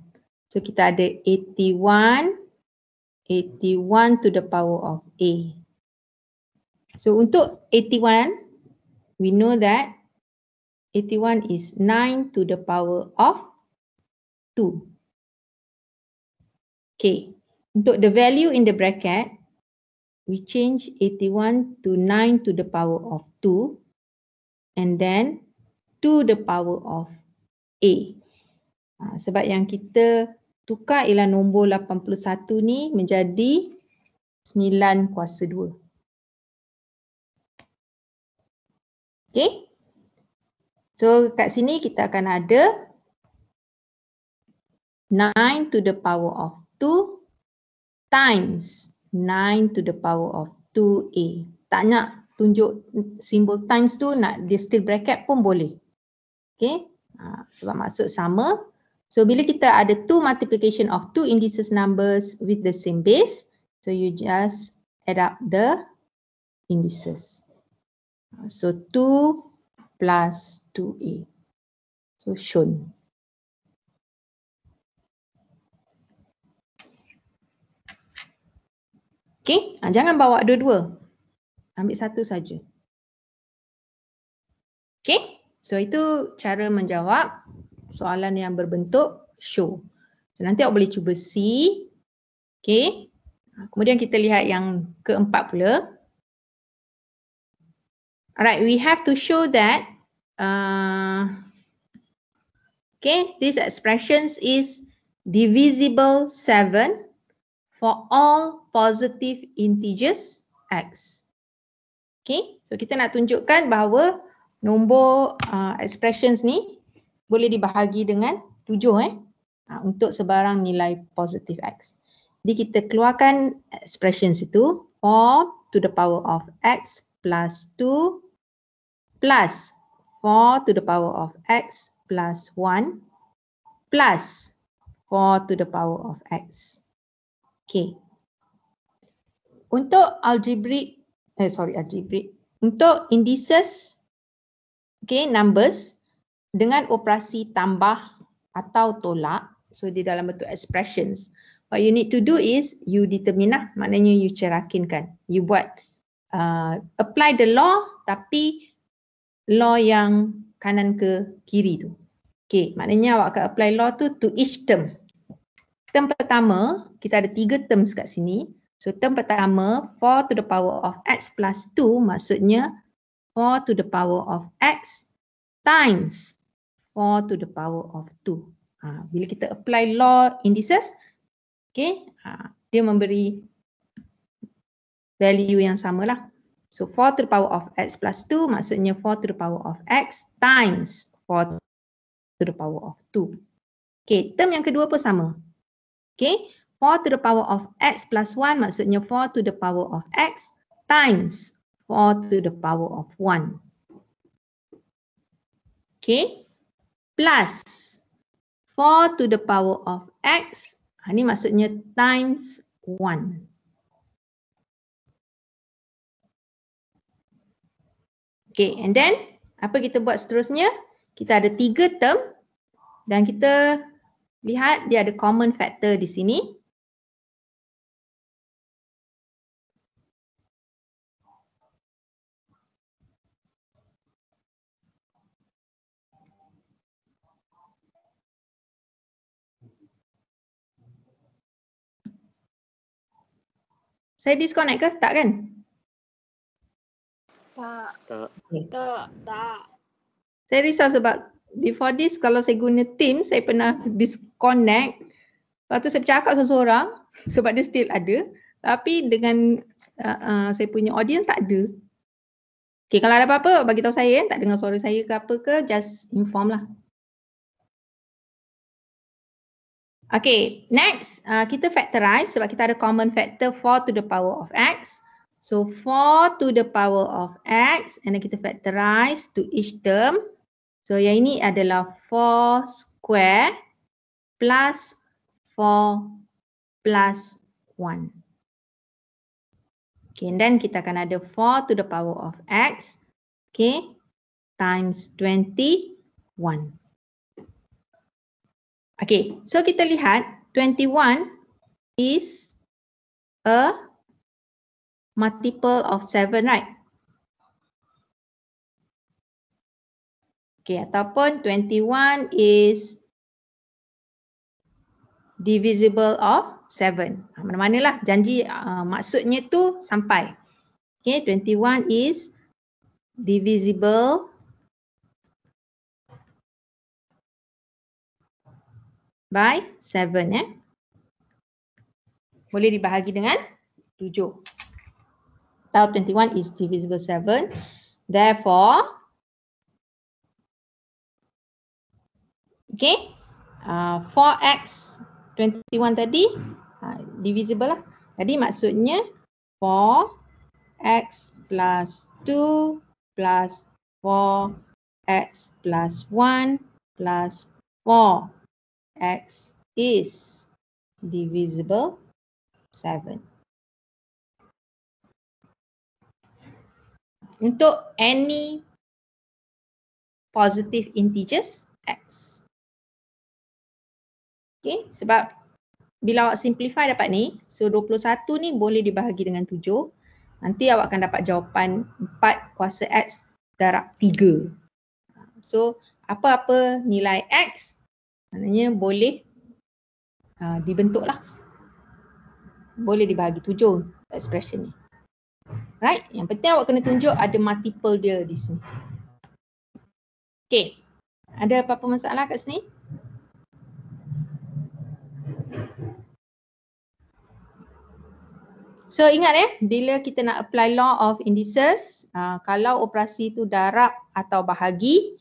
So kita ada 81, 81 to the power of A. So untuk 81, we know that 81 is 9 to the power of 2. Okay, untuk the value in the bracket, we change 81 to 9 to the power of 2 and then 2 the power of A. Ha, sebab yang kita tukar ialah nombor 81 ni menjadi 9 kuasa 2. Okay. So kat sini kita akan ada 9 to the power of two times 9 to the power of 2a. Tak nak tunjuk simbol times tu nak dia still bracket pun boleh. Okay. Ha, sebab maksud sama. So bila kita ada two multiplication of two indices numbers with the same base, so you just add up the indices. So 2
plus 2a. So shown.
Okay, ha, ah, jangan bawa dua-dua. Ambil satu saja. Okay, so itu cara menjawab soalan yang berbentuk show. So, nanti awak boleh cuba see. Okay, ah, kemudian kita lihat yang keempat pula. Alright, we have to show that uh, okay, this expression is divisible 7 for all positive integers x. Okay, so kita nak tunjukkan bahawa nombor uh, expressions ni boleh dibahagi dengan tujuh eh uh, untuk sebarang nilai positif x. Jadi kita keluarkan expressions itu for to the power of x plus 2 plus 4 to the power of x plus 1 plus 4 to the power of x. Okay, Untuk algebraic, eh, sorry algebraic, untuk indices, okay, numbers dengan operasi tambah atau tolak, so di dalam bentuk expressions, what you need to do is you determine lah, maknanya you cerakinkan, you buat uh, apply the law tapi law yang kanan ke kiri tu. Okay, maknanya awak akan apply law tu to each term term pertama, kita ada tiga terms kat sini. So term pertama, 4 to the power of x plus 2 maksudnya 4 to the power of x times 4 to the power of 2. Ha, bila kita apply law indices, okay, uh, dia memberi value yang sama lah. So 4 to the power of x plus 2 maksudnya 4 to the power of x times 4 to the power of 2. Okay, term yang kedua pun sama. Okay, 4 to the power of x plus 1 maksudnya 4 to the power of x times 4 to the power of 1. Okay, plus 4 to the power of x, ini ha, maksudnya times 1. Okay, and then apa kita buat seterusnya? Kita ada tiga term dan kita Lihat dia ada common factor di sini. Saya disconnect ke? Tak kan? Tak.
Tak. Tak.
Saya risau sebab before this kalau saya guna team saya pernah disconnect lepas tu saya cakap seorang, sebab dia still ada tapi dengan uh, uh, saya punya audience tak ada Okay, kalau ada apa-apa bagi tahu saya eh. tak dengar suara saya ke apa ke just inform lah Okay, next uh, kita factorize sebab kita ada common factor 4 to the power of x. So 4 to the power of x and then kita factorize to each term. So yang ini adalah 4 square plus 4 plus 1. Okay, and then kita akan ada 4 to the power of x. Okay, times 21. Okay, so kita lihat 21 is a multiple of 7, right? Okay, ataupun 21 is divisible of 7. Ah, Mana-mana lah janji uh, maksudnya tu sampai. Okay, 21 is divisible by 7 eh. Boleh dibahagi dengan 7. So 21 is divisible 7. Therefore, Okay. Uh, 4x 21 tadi uh, divisible lah. Jadi maksudnya 4x plus 2 plus 4x plus 1 plus 4x is divisible 7.
Untuk any
positive integers x. Okay, sebab bila awak simplify dapat ni, so 21 ni boleh dibahagi dengan 7. Nanti awak akan dapat jawapan 4 kuasa X darab 3. So apa-apa nilai X, maknanya boleh uh, dibentuklah. Boleh dibahagi 7 expression ni. Right, yang penting awak kena tunjuk ada multiple dia di sini. Okay, ada apa-apa masalah kat sini? so ingat eh bila kita nak apply law of indices uh, kalau operasi tu darab atau bahagi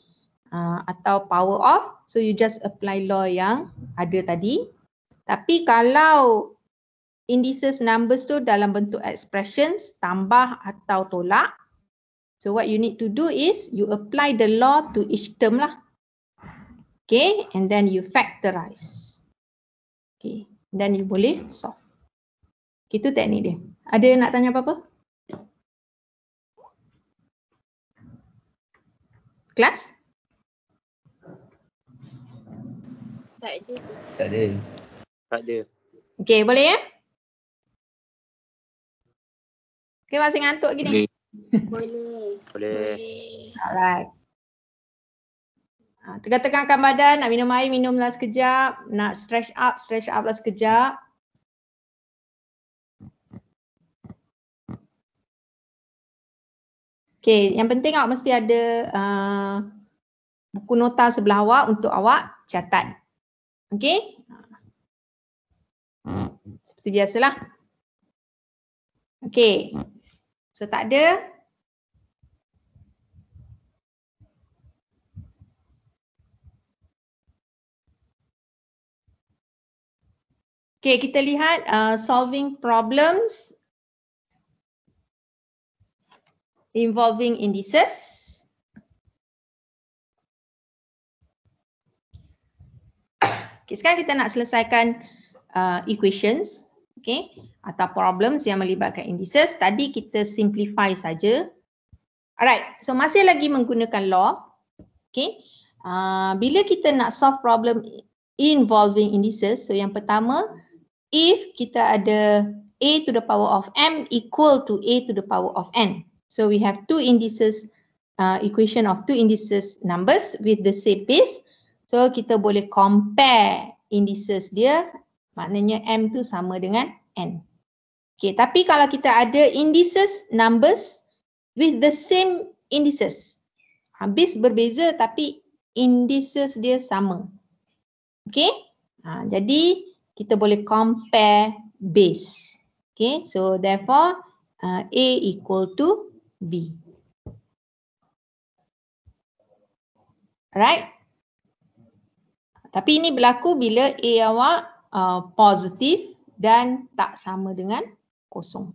uh, atau power of, so you just apply law yang ada tadi tapi kalau indices numbers tu dalam bentuk expressions tambah atau tolak so what you need to do is you apply the law to each term lah okay and then you factorize okay then you boleh solve itu teknik dia. Ada
nak tanya apa-apa? Kelas? Tak ada. Tak ada. Tak ada. Okey, boleh ya?
Okey, masih ngantuk gini.
boleh. Boleh.
Alright. Ah, Tegak-tegakkan badan, nak minum air, minumlah sekejap. Nak stretch up, stretch up lah sekejap. Okay, yang penting awak mesti ada uh, buku nota sebelah awak untuk awak catat. Okay? Seperti biasalah.
Okay. So tak ada.
Okay, kita lihat uh, solving problems involving indices. Okay, sekarang kita nak selesaikan uh, equations okay, atau problems yang melibatkan indices. Tadi kita simplify saja. Alright, so masih lagi menggunakan law. Okay. Uh, bila kita nak solve problem involving indices, so yang pertama, if kita ada a to the power of m equal to a to the power of n. So we have two indices, uh, equation of two indices numbers with the same base. So kita boleh compare indices dia, maknanya M tu sama dengan N. Okay, tapi kalau kita ada indices numbers with the same indices, habis berbeza tapi indices dia sama. Okay, ha, jadi kita boleh compare base. Okay, so therefore uh, A equal to B. Right? Tapi ini berlaku bila A awak uh, positif dan tak sama dengan kosong.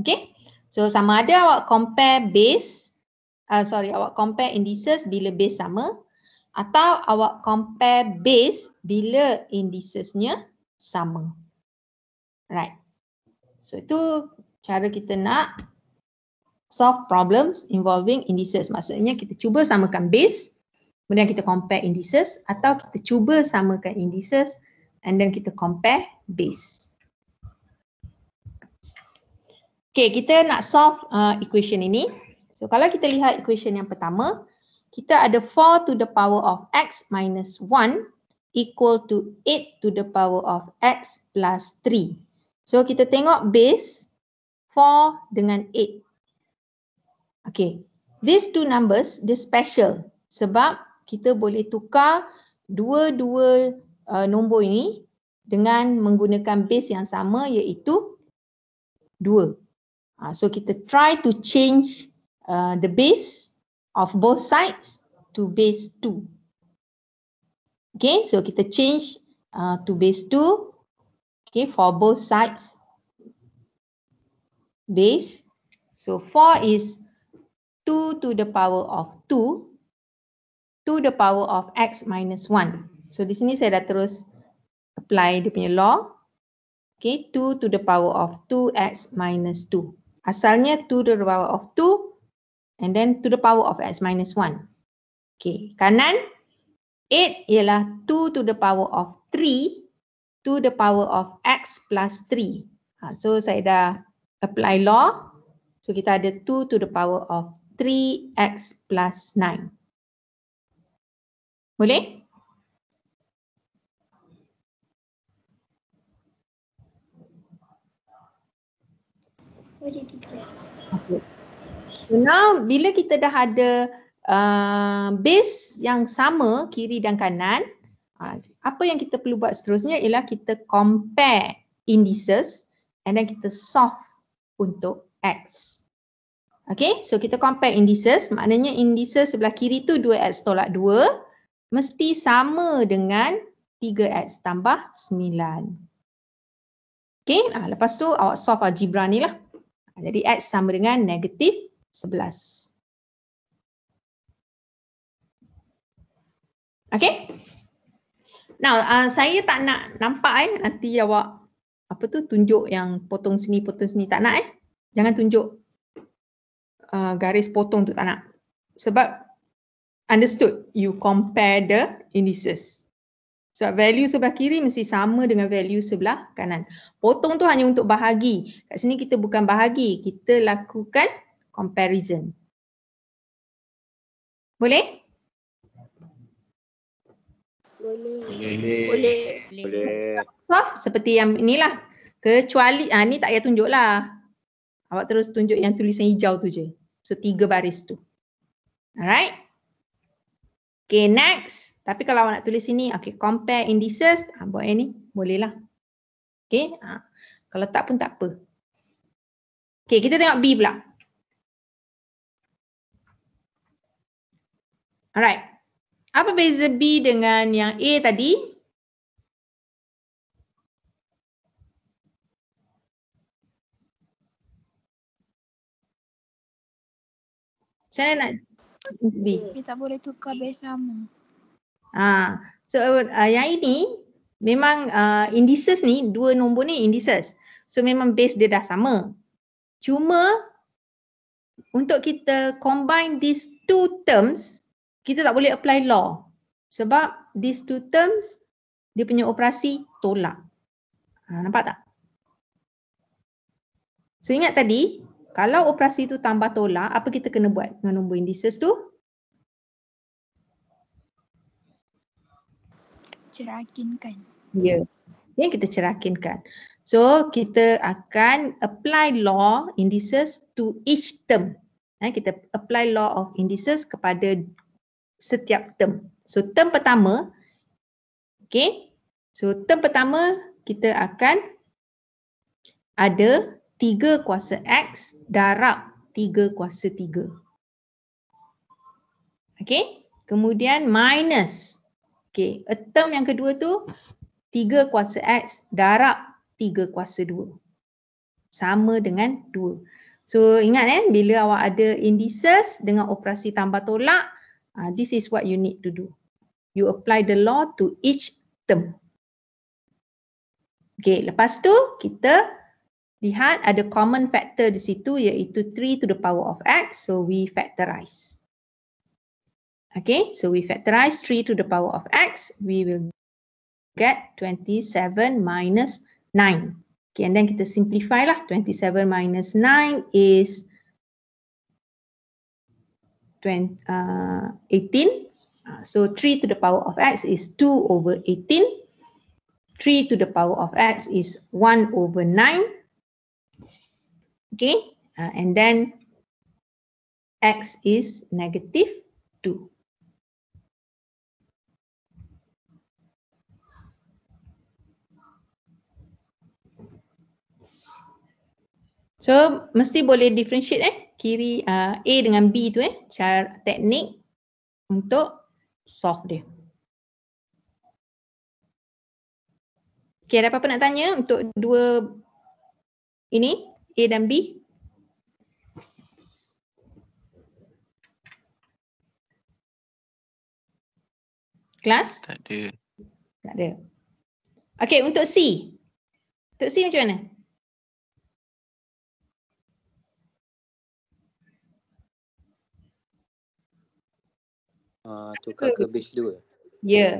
Okay? So sama ada awak compare base, uh, sorry awak compare indices bila base sama atau awak compare base bila indicesnya sama. Right. So itu cara kita nak solve problems involving indices. Maksudnya kita cuba samakan base, kemudian kita compare indices atau kita cuba samakan indices and then kita compare base. Okay, kita nak solve uh, equation ini. So kalau kita lihat equation yang pertama, kita ada 4 to the power of x minus 1 equal to 8 to the power of x plus 3. So kita tengok base 4 dengan 8. Okay, these two numbers, the special sebab kita boleh tukar dua-dua uh, nombor ini dengan menggunakan base yang sama iaitu dua. Uh, so kita try to change uh, the base of both sides to base two. Okay, so kita change uh, to base two okay, for both sides base. So four is 2 to the power of 2 to the power of x minus 1. So di sini saya dah terus apply dia punya law. Okay, 2 to the power of 2x minus 2. Asalnya 2 to the power of 2 and then to the power of x minus 1. Okay, kanan 8 ialah 2 to the power of 3 to the power of x plus 3. Ha, so saya dah apply law. So kita ada 2 to the power of 3x plus 9. Boleh? Boleh, Okay. So now, bila kita dah ada uh, base yang sama kiri dan kanan, uh, apa yang kita perlu buat seterusnya ialah kita compare indices and then kita solve untuk x. Okay, so kita compare indices, maknanya indices sebelah kiri tu 2x tolak 2 mesti sama dengan 3x tambah 9. Okay, ha, lepas tu awak solve algebra ni lah. Ah, jadi x sama dengan negatif 11. Okay. Now, uh, saya tak nak nampak eh, nanti awak apa tu tunjuk yang potong sini, potong sini. Tak nak eh. Jangan tunjuk uh, garis potong tu tak nak. Sebab understood, you compare the indices. So value sebelah kiri mesti sama dengan value sebelah kanan. Potong tu hanya untuk bahagi. Kat sini kita bukan bahagi, kita lakukan comparison. Boleh? Boleh.
Boleh. Boleh. Boleh.
So, seperti yang inilah. Kecuali, ah, ni tak payah tunjuk lah. Awak terus tunjuk yang tulisan hijau tu je. So tiga baris tu. Alright. Okay next. Tapi kalau awak nak tulis sini, okay compare indices. Ha, buat yang ni, boleh lah. Okay. Ha. Kalau tak pun tak apa.
Okay kita tengok B pula. Alright. Apa beza B dengan yang A tadi? Macam mana nak B? Dia
tak boleh tukar base sama. Ah, so uh, yang ini memang uh, indices ni, dua nombor ni indices. So memang base dia dah sama. Cuma untuk kita combine these two terms, kita tak boleh apply law. Sebab these two terms, dia punya operasi tolak. Ha, nampak tak? So ingat tadi, kalau operasi itu tambah tolak, apa kita kena buat dengan nombor indices tu? Cerakinkan. Ya. Yeah. Yang kita cerakinkan. So, kita akan apply law indices to each term. Eh, kita apply law of indices kepada setiap term. So, term pertama, okay. So, term pertama kita akan ada 3 kuasa X darab 3 kuasa 3. Okay. Kemudian minus. Okay. A term yang kedua tu 3 kuasa X darab 3 kuasa 2. Sama dengan 2. So ingat eh bila awak ada indices dengan operasi tambah tolak uh, this is what you need to do. You apply the law to each term. Okay. Lepas tu kita Lihat ada common factor di situ iaitu 3 to the power of x. So we factorize. Okay, so we factorize 3 to the power of x. We will get 27 minus 9. Okay, and then kita simplify lah. 27 minus 9 is 18. Uh, uh, so 3 to the power of x is 2 over 18. 3 to the power of x is 1 over 9. Okay, uh, and then x is negative 2. So, mesti boleh differentiate eh, kiri uh, A dengan B tu eh, cara teknik untuk solve dia. Okay, ada apa-apa nak tanya untuk dua ini? A dan B?
Kelas? Tak ada. Tak ada. Okay, untuk C. Untuk C macam mana? Uh, tukar ke base 2.
Ya. Yeah.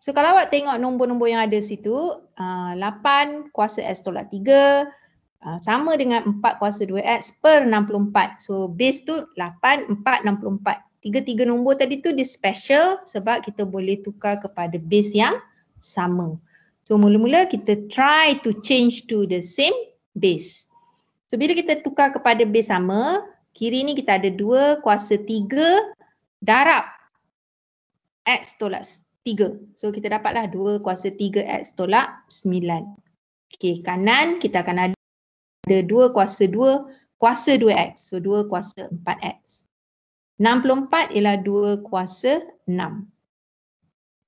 So kalau awak tengok nombor-nombor yang ada situ, uh, ah, 8 kuasa S tolak 3, Ha, sama dengan 4 kuasa 2x per 64. So base tu 8, 4, 64. Tiga-tiga nombor tadi tu dia special sebab kita boleh tukar kepada base yang sama. So mula-mula kita try to change to the same base. So bila kita tukar kepada base sama, kiri ni kita ada 2 kuasa 3 darab x tolak 3. So kita dapatlah 2 kuasa 3x tolak 9. Okay kanan kita akan ada ada 2 kuasa 2 kuasa 2x. So 2 kuasa 4x. 64 ialah 2 kuasa 6.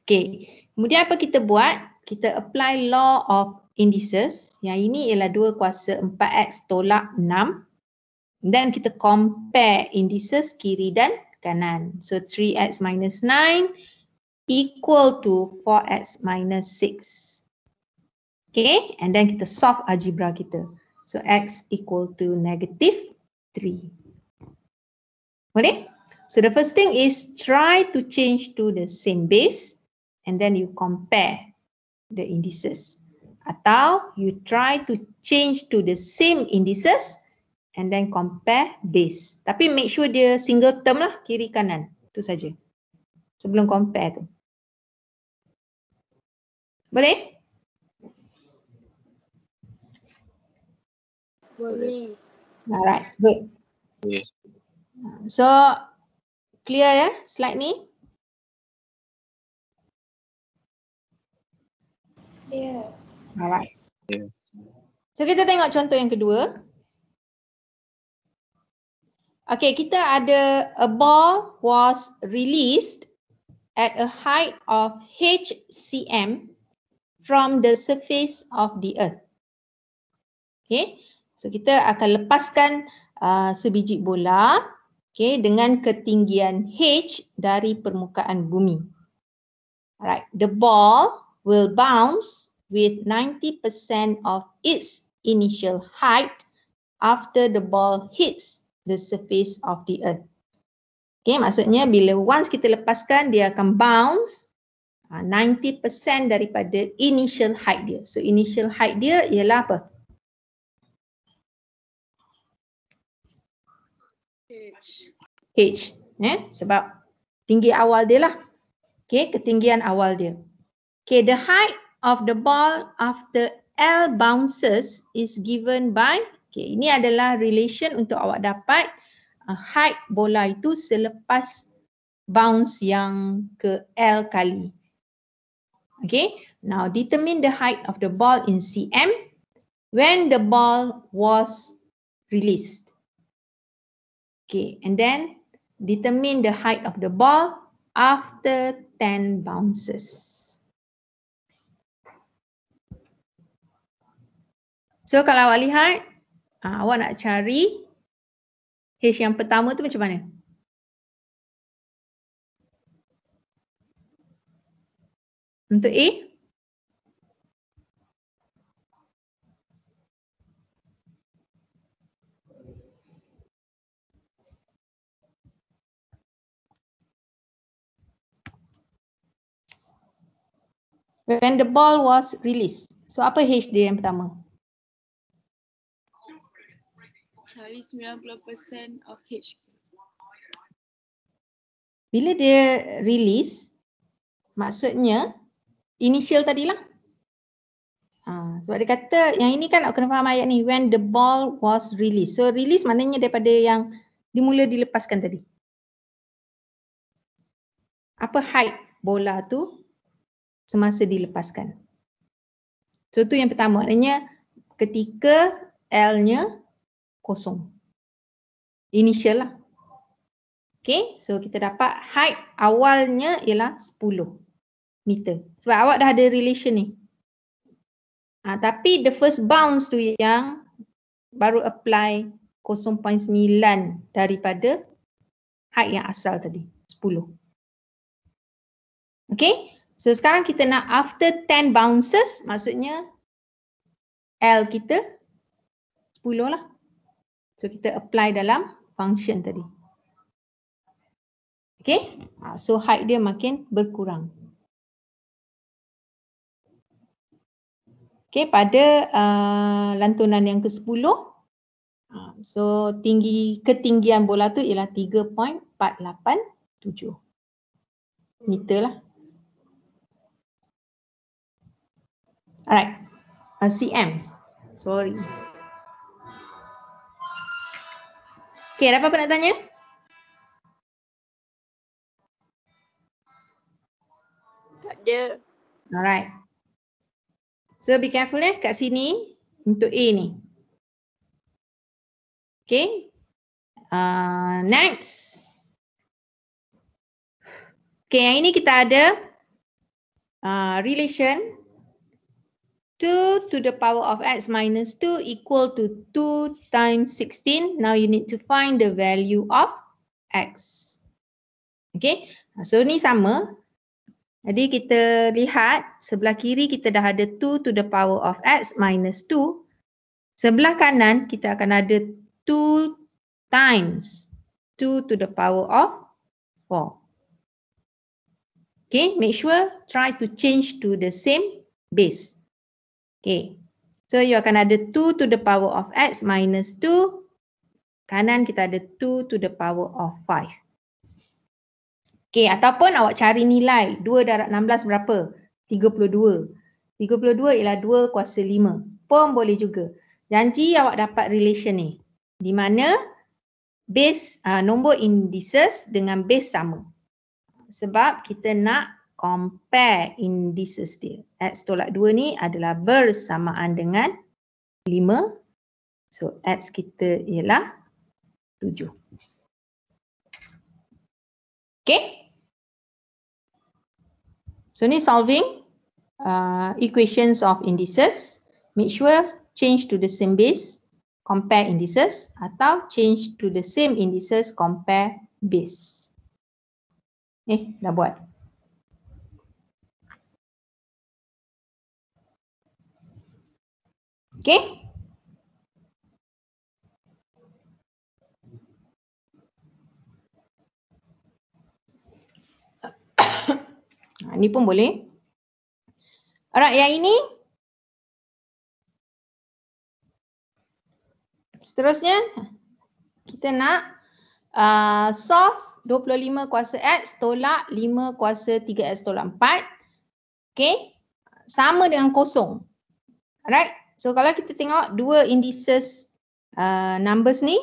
Okay. Kemudian apa kita buat? Kita apply law of indices. Yang ini ialah 2 kuasa 4x tolak 6. Then kita compare indices kiri dan kanan. So 3x minus 9 equal to 4x minus 6. Okay. And then kita solve algebra kita. So x equal to negative 3. Boleh? So the first thing is try to change to the same base and then you compare the indices. Atau you try to change to the same indices and then compare base. Tapi make sure dia single term lah kiri kanan. itu saja. Sebelum compare tu. Boleh?
Boleh. Alright, good. Yes. So, clear ya slide ni?
Clear. Yeah.
Alright. Yeah.
So, kita tengok contoh yang kedua. Okay, kita ada a ball was released at a height of HCM from the surface of the earth. Okay, So kita akan lepaskan uh, sebiji bola okay, dengan ketinggian H dari permukaan bumi. Alright, the ball will bounce with 90% of its initial height after the ball hits the surface of the earth. Okay, maksudnya bila once kita lepaskan, dia akan bounce 90% uh, daripada initial height dia. So initial height dia ialah apa? H. Eh? Sebab tinggi awal dia lah. Okay, ketinggian awal dia. Okay, the height of the ball after L bounces is given by, okay, ini adalah relation untuk awak dapat uh, height bola itu selepas bounce yang ke L kali. Okay, now determine the height of the ball in cm when the ball was released. Okay, and then determine the height of the ball after 10 bounces. So kalau awak lihat, ah, awak nak
cari H yang pertama tu macam mana? Untuk A? when the ball was
released. So apa HD yang pertama?
Cari 90% of H.
Bila dia release, maksudnya initial tadilah. Ha, sebab dia kata yang ini kan nak kena faham ayat ni. When the ball was released. So release maknanya daripada yang dimula dilepaskan tadi. Apa height bola tu semasa dilepaskan. So tu yang pertama, maknanya ketika L-nya kosong. Initial lah. Okay, so kita dapat height awalnya ialah 10 meter. Sebab awak dah ada relation ni. Ha, tapi the first bounce tu yang baru apply 0.9 daripada height yang asal tadi, 10. Okay, So sekarang kita nak after 10 bounces maksudnya L kita 10 lah. So kita apply dalam function tadi. Okay. Ah, so height dia makin berkurang. Okay pada uh, lantunan yang ke-10. Ah, so tinggi ketinggian bola tu ialah 3.487 meter lah. Alright, uh, CM. Sorry. Okay, ada apa-apa nak tanya? Tak ada. Alright. So, be careful eh kat sini untuk A ni. Okay. Uh, next. Okay, yang ini kita ada uh, relation. Relation. 2 to the power of x minus 2 equal to 2 times 16. Now you need to find the value of x. Okay, so ni sama. Jadi kita lihat sebelah kiri kita dah ada 2 to the power of x minus 2. Sebelah kanan kita akan ada 2 times 2 to the power of 4. Okay, make sure try to change to the same base. Okay. So you akan ada 2 to the power of x minus 2. Kanan kita ada 2 to the power of 5. Okay ataupun awak cari nilai 2 darab 16 berapa? 32. 32 ialah 2 kuasa 5. Pun boleh juga. Janji awak dapat relation ni. Di mana base uh, nombor indices dengan base sama. Sebab kita nak compare indices dia. X tolak 2 ni adalah bersamaan dengan 5. So X kita ialah 7. Okay. So ni solving uh, equations of indices. Make sure change to the same base, compare indices atau change to the same indices, compare base. Eh, dah buat. Okay, Ini ah, pun boleh. Alright, yang ini. Seterusnya, kita nak uh, solve 25 kuasa X tolak 5 kuasa 3X tolak 4. Okay. Sama dengan kosong. Alright. So kalau kita tengok dua indices uh, numbers ni,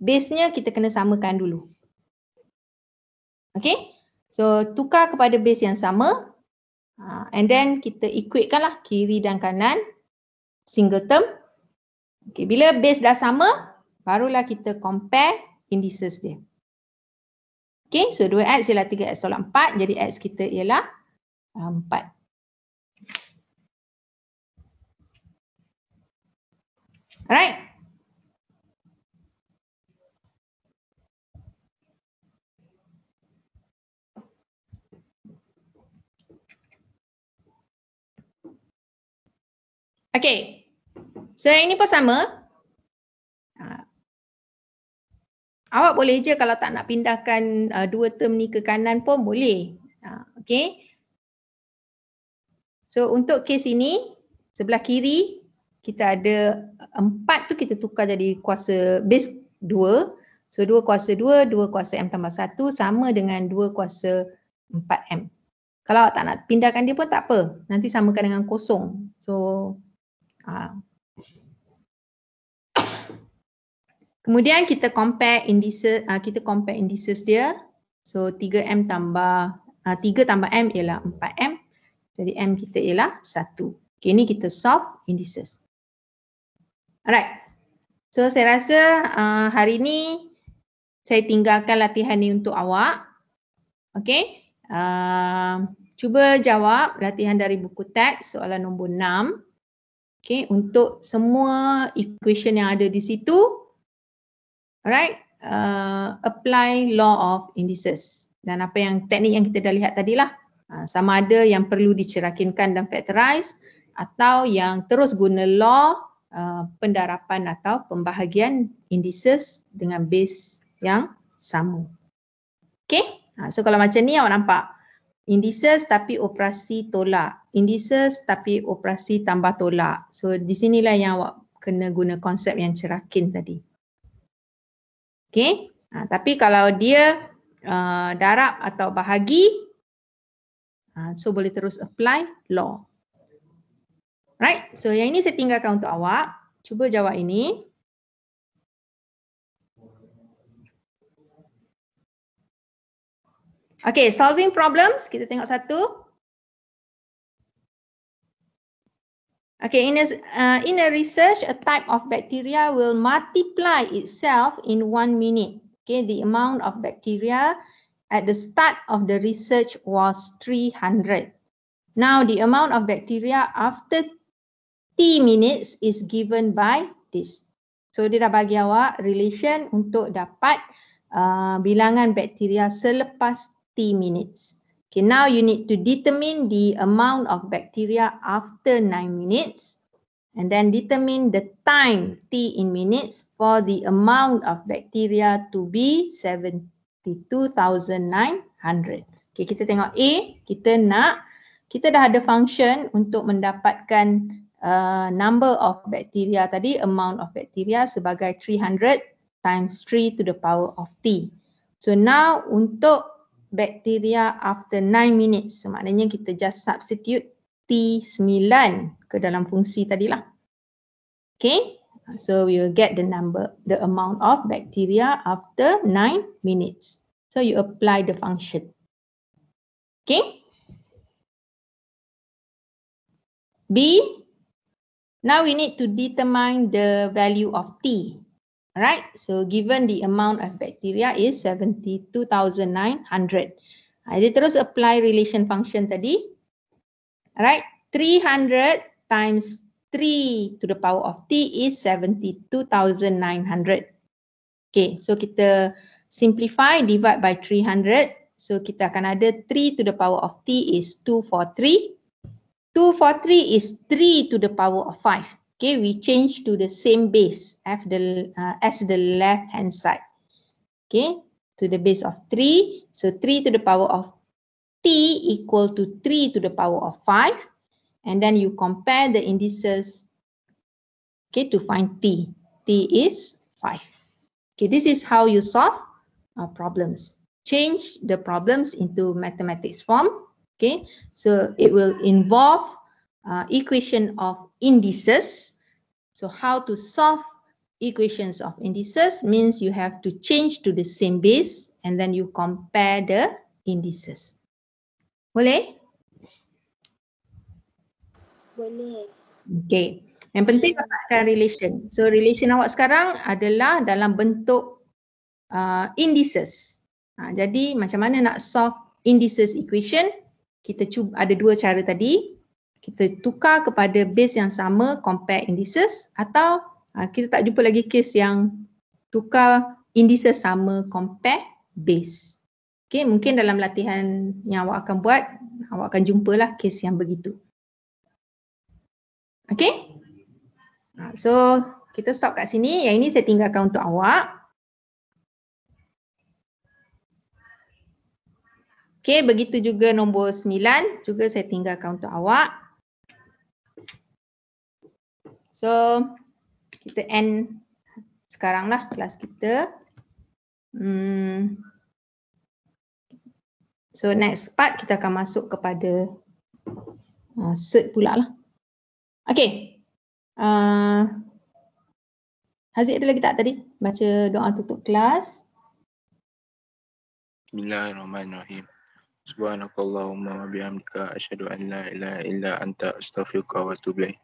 base-nya kita kena samakan dulu. Okay, so tukar kepada base yang sama uh, and then kita equate lah kiri dan kanan single term. Okay, bila base dah sama, barulah kita compare indices dia. Okay, so 2x ialah 3x tolak 4, jadi x kita ialah 4. Uh, Alright.
Okay. So yang ini pun
sama. Ha. awak boleh je kalau tak nak pindahkan uh, dua term ni ke kanan pun boleh. Uh, okay. So untuk kes ini, sebelah kiri kita ada eh, empat tu kita tukar jadi kuasa base dua. So dua kuasa dua, dua kuasa M tambah satu sama dengan dua kuasa empat M. Kalau awak tak nak pindahkan dia pun tak apa. Nanti samakan dengan kosong. So uh. Kemudian kita compare indices, uh, kita compare indices dia. So tiga m tambah, uh, tambah M ialah empat m Jadi M kita ialah satu. Okay, ini kita solve indices. Alright. So saya rasa uh, hari ni saya tinggalkan latihan ni untuk awak. Okay. Uh, cuba jawab latihan dari buku teks soalan nombor 6. Okay. Untuk semua equation yang ada di situ. Alright. Uh, apply law of indices. Dan apa yang teknik yang kita dah lihat tadilah. Uh, sama ada yang perlu dicerakinkan dan factorize atau yang terus guna law Uh, pendarapan atau pembahagian indices dengan base yang sama. Okay, ha, so kalau macam ni awak nampak indices tapi operasi tolak, indices tapi operasi tambah tolak. So di sinilah yang awak kena guna konsep yang cerakin tadi. Okay, ha, tapi kalau dia uh, darab atau bahagi, ha, so boleh terus apply law. Right? So yang ini saya tinggalkan untuk awak. Cuba jawab ini. Okay, solving problems. Kita tengok satu. Okay, in a, uh, in a research, a type of bacteria will multiply itself in one minute. Okay, the amount of bacteria at the start of the research was 300. Now, the amount of bacteria after T minutes is given by this. So dia dah bagi awak relation untuk dapat uh, bilangan bakteria selepas T minutes. Okay, now you need to determine the amount of bacteria after 9 minutes and then determine the time T in minutes for the amount of bacteria to be 72,900. Okay, kita tengok A, kita nak, kita dah ada function untuk mendapatkan Uh, number of bacteria tadi, amount of bacteria sebagai 300 times 3 to the power of T. So now untuk bacteria after 9 minutes, maknanya kita just substitute T9 ke dalam fungsi tadilah. Okay, so we will get the number, the amount of bacteria after 9 minutes. So you apply the function. Okay. B, Now we need to determine the value of T. alright? So given the amount of bacteria is 72,900. Jadi ah, terus apply relation function tadi. Right? 300 times 3 to the power of T is 72,900. Okay, so kita simplify divide by 300. So kita akan ada 3 to the power of T is 243. 2 for 3 is 3 to the power of 5. Okay, we change to the same base as the, uh, as the left hand side. Okay, to the base of 3. So 3 to the power of t equal to 3 to the power of 5. And then you compare the indices okay, to find t. t is 5. Okay, this is how you solve uh, problems. Change the problems into mathematics form. Okay, so it will involve uh, equation of indices. So how to solve equations of indices means you have to change to the same base and then you compare the indices. Boleh? Boleh. Okay. Yang penting dapatkan relation. So relation awak sekarang adalah dalam bentuk uh, indices. Ha, jadi macam mana nak solve indices equation? kita cuba ada dua cara tadi kita tukar kepada base yang sama compare indices atau uh, kita tak jumpa lagi case yang tukar indices sama compare base. Okay, mungkin dalam latihan yang awak akan buat, awak akan jumpalah case yang begitu. Okay, ah, so kita stop kat sini. Yang ini saya tinggalkan untuk awak. Okey, begitu juga nombor 9 juga saya tinggalkan untuk awak. So, kita end sekaranglah kelas kita. Hmm. So, next part kita akan masuk kepada uh, cert pula lah. Okay. Uh, Haziq ada lagi tak tadi? Baca doa tutup kelas.
Bismillahirrahmanirrahim. Subhanakallahumma wa bihamdika asyhadu an la ilaha illa anta astaghfiruka wa atubu ilaik.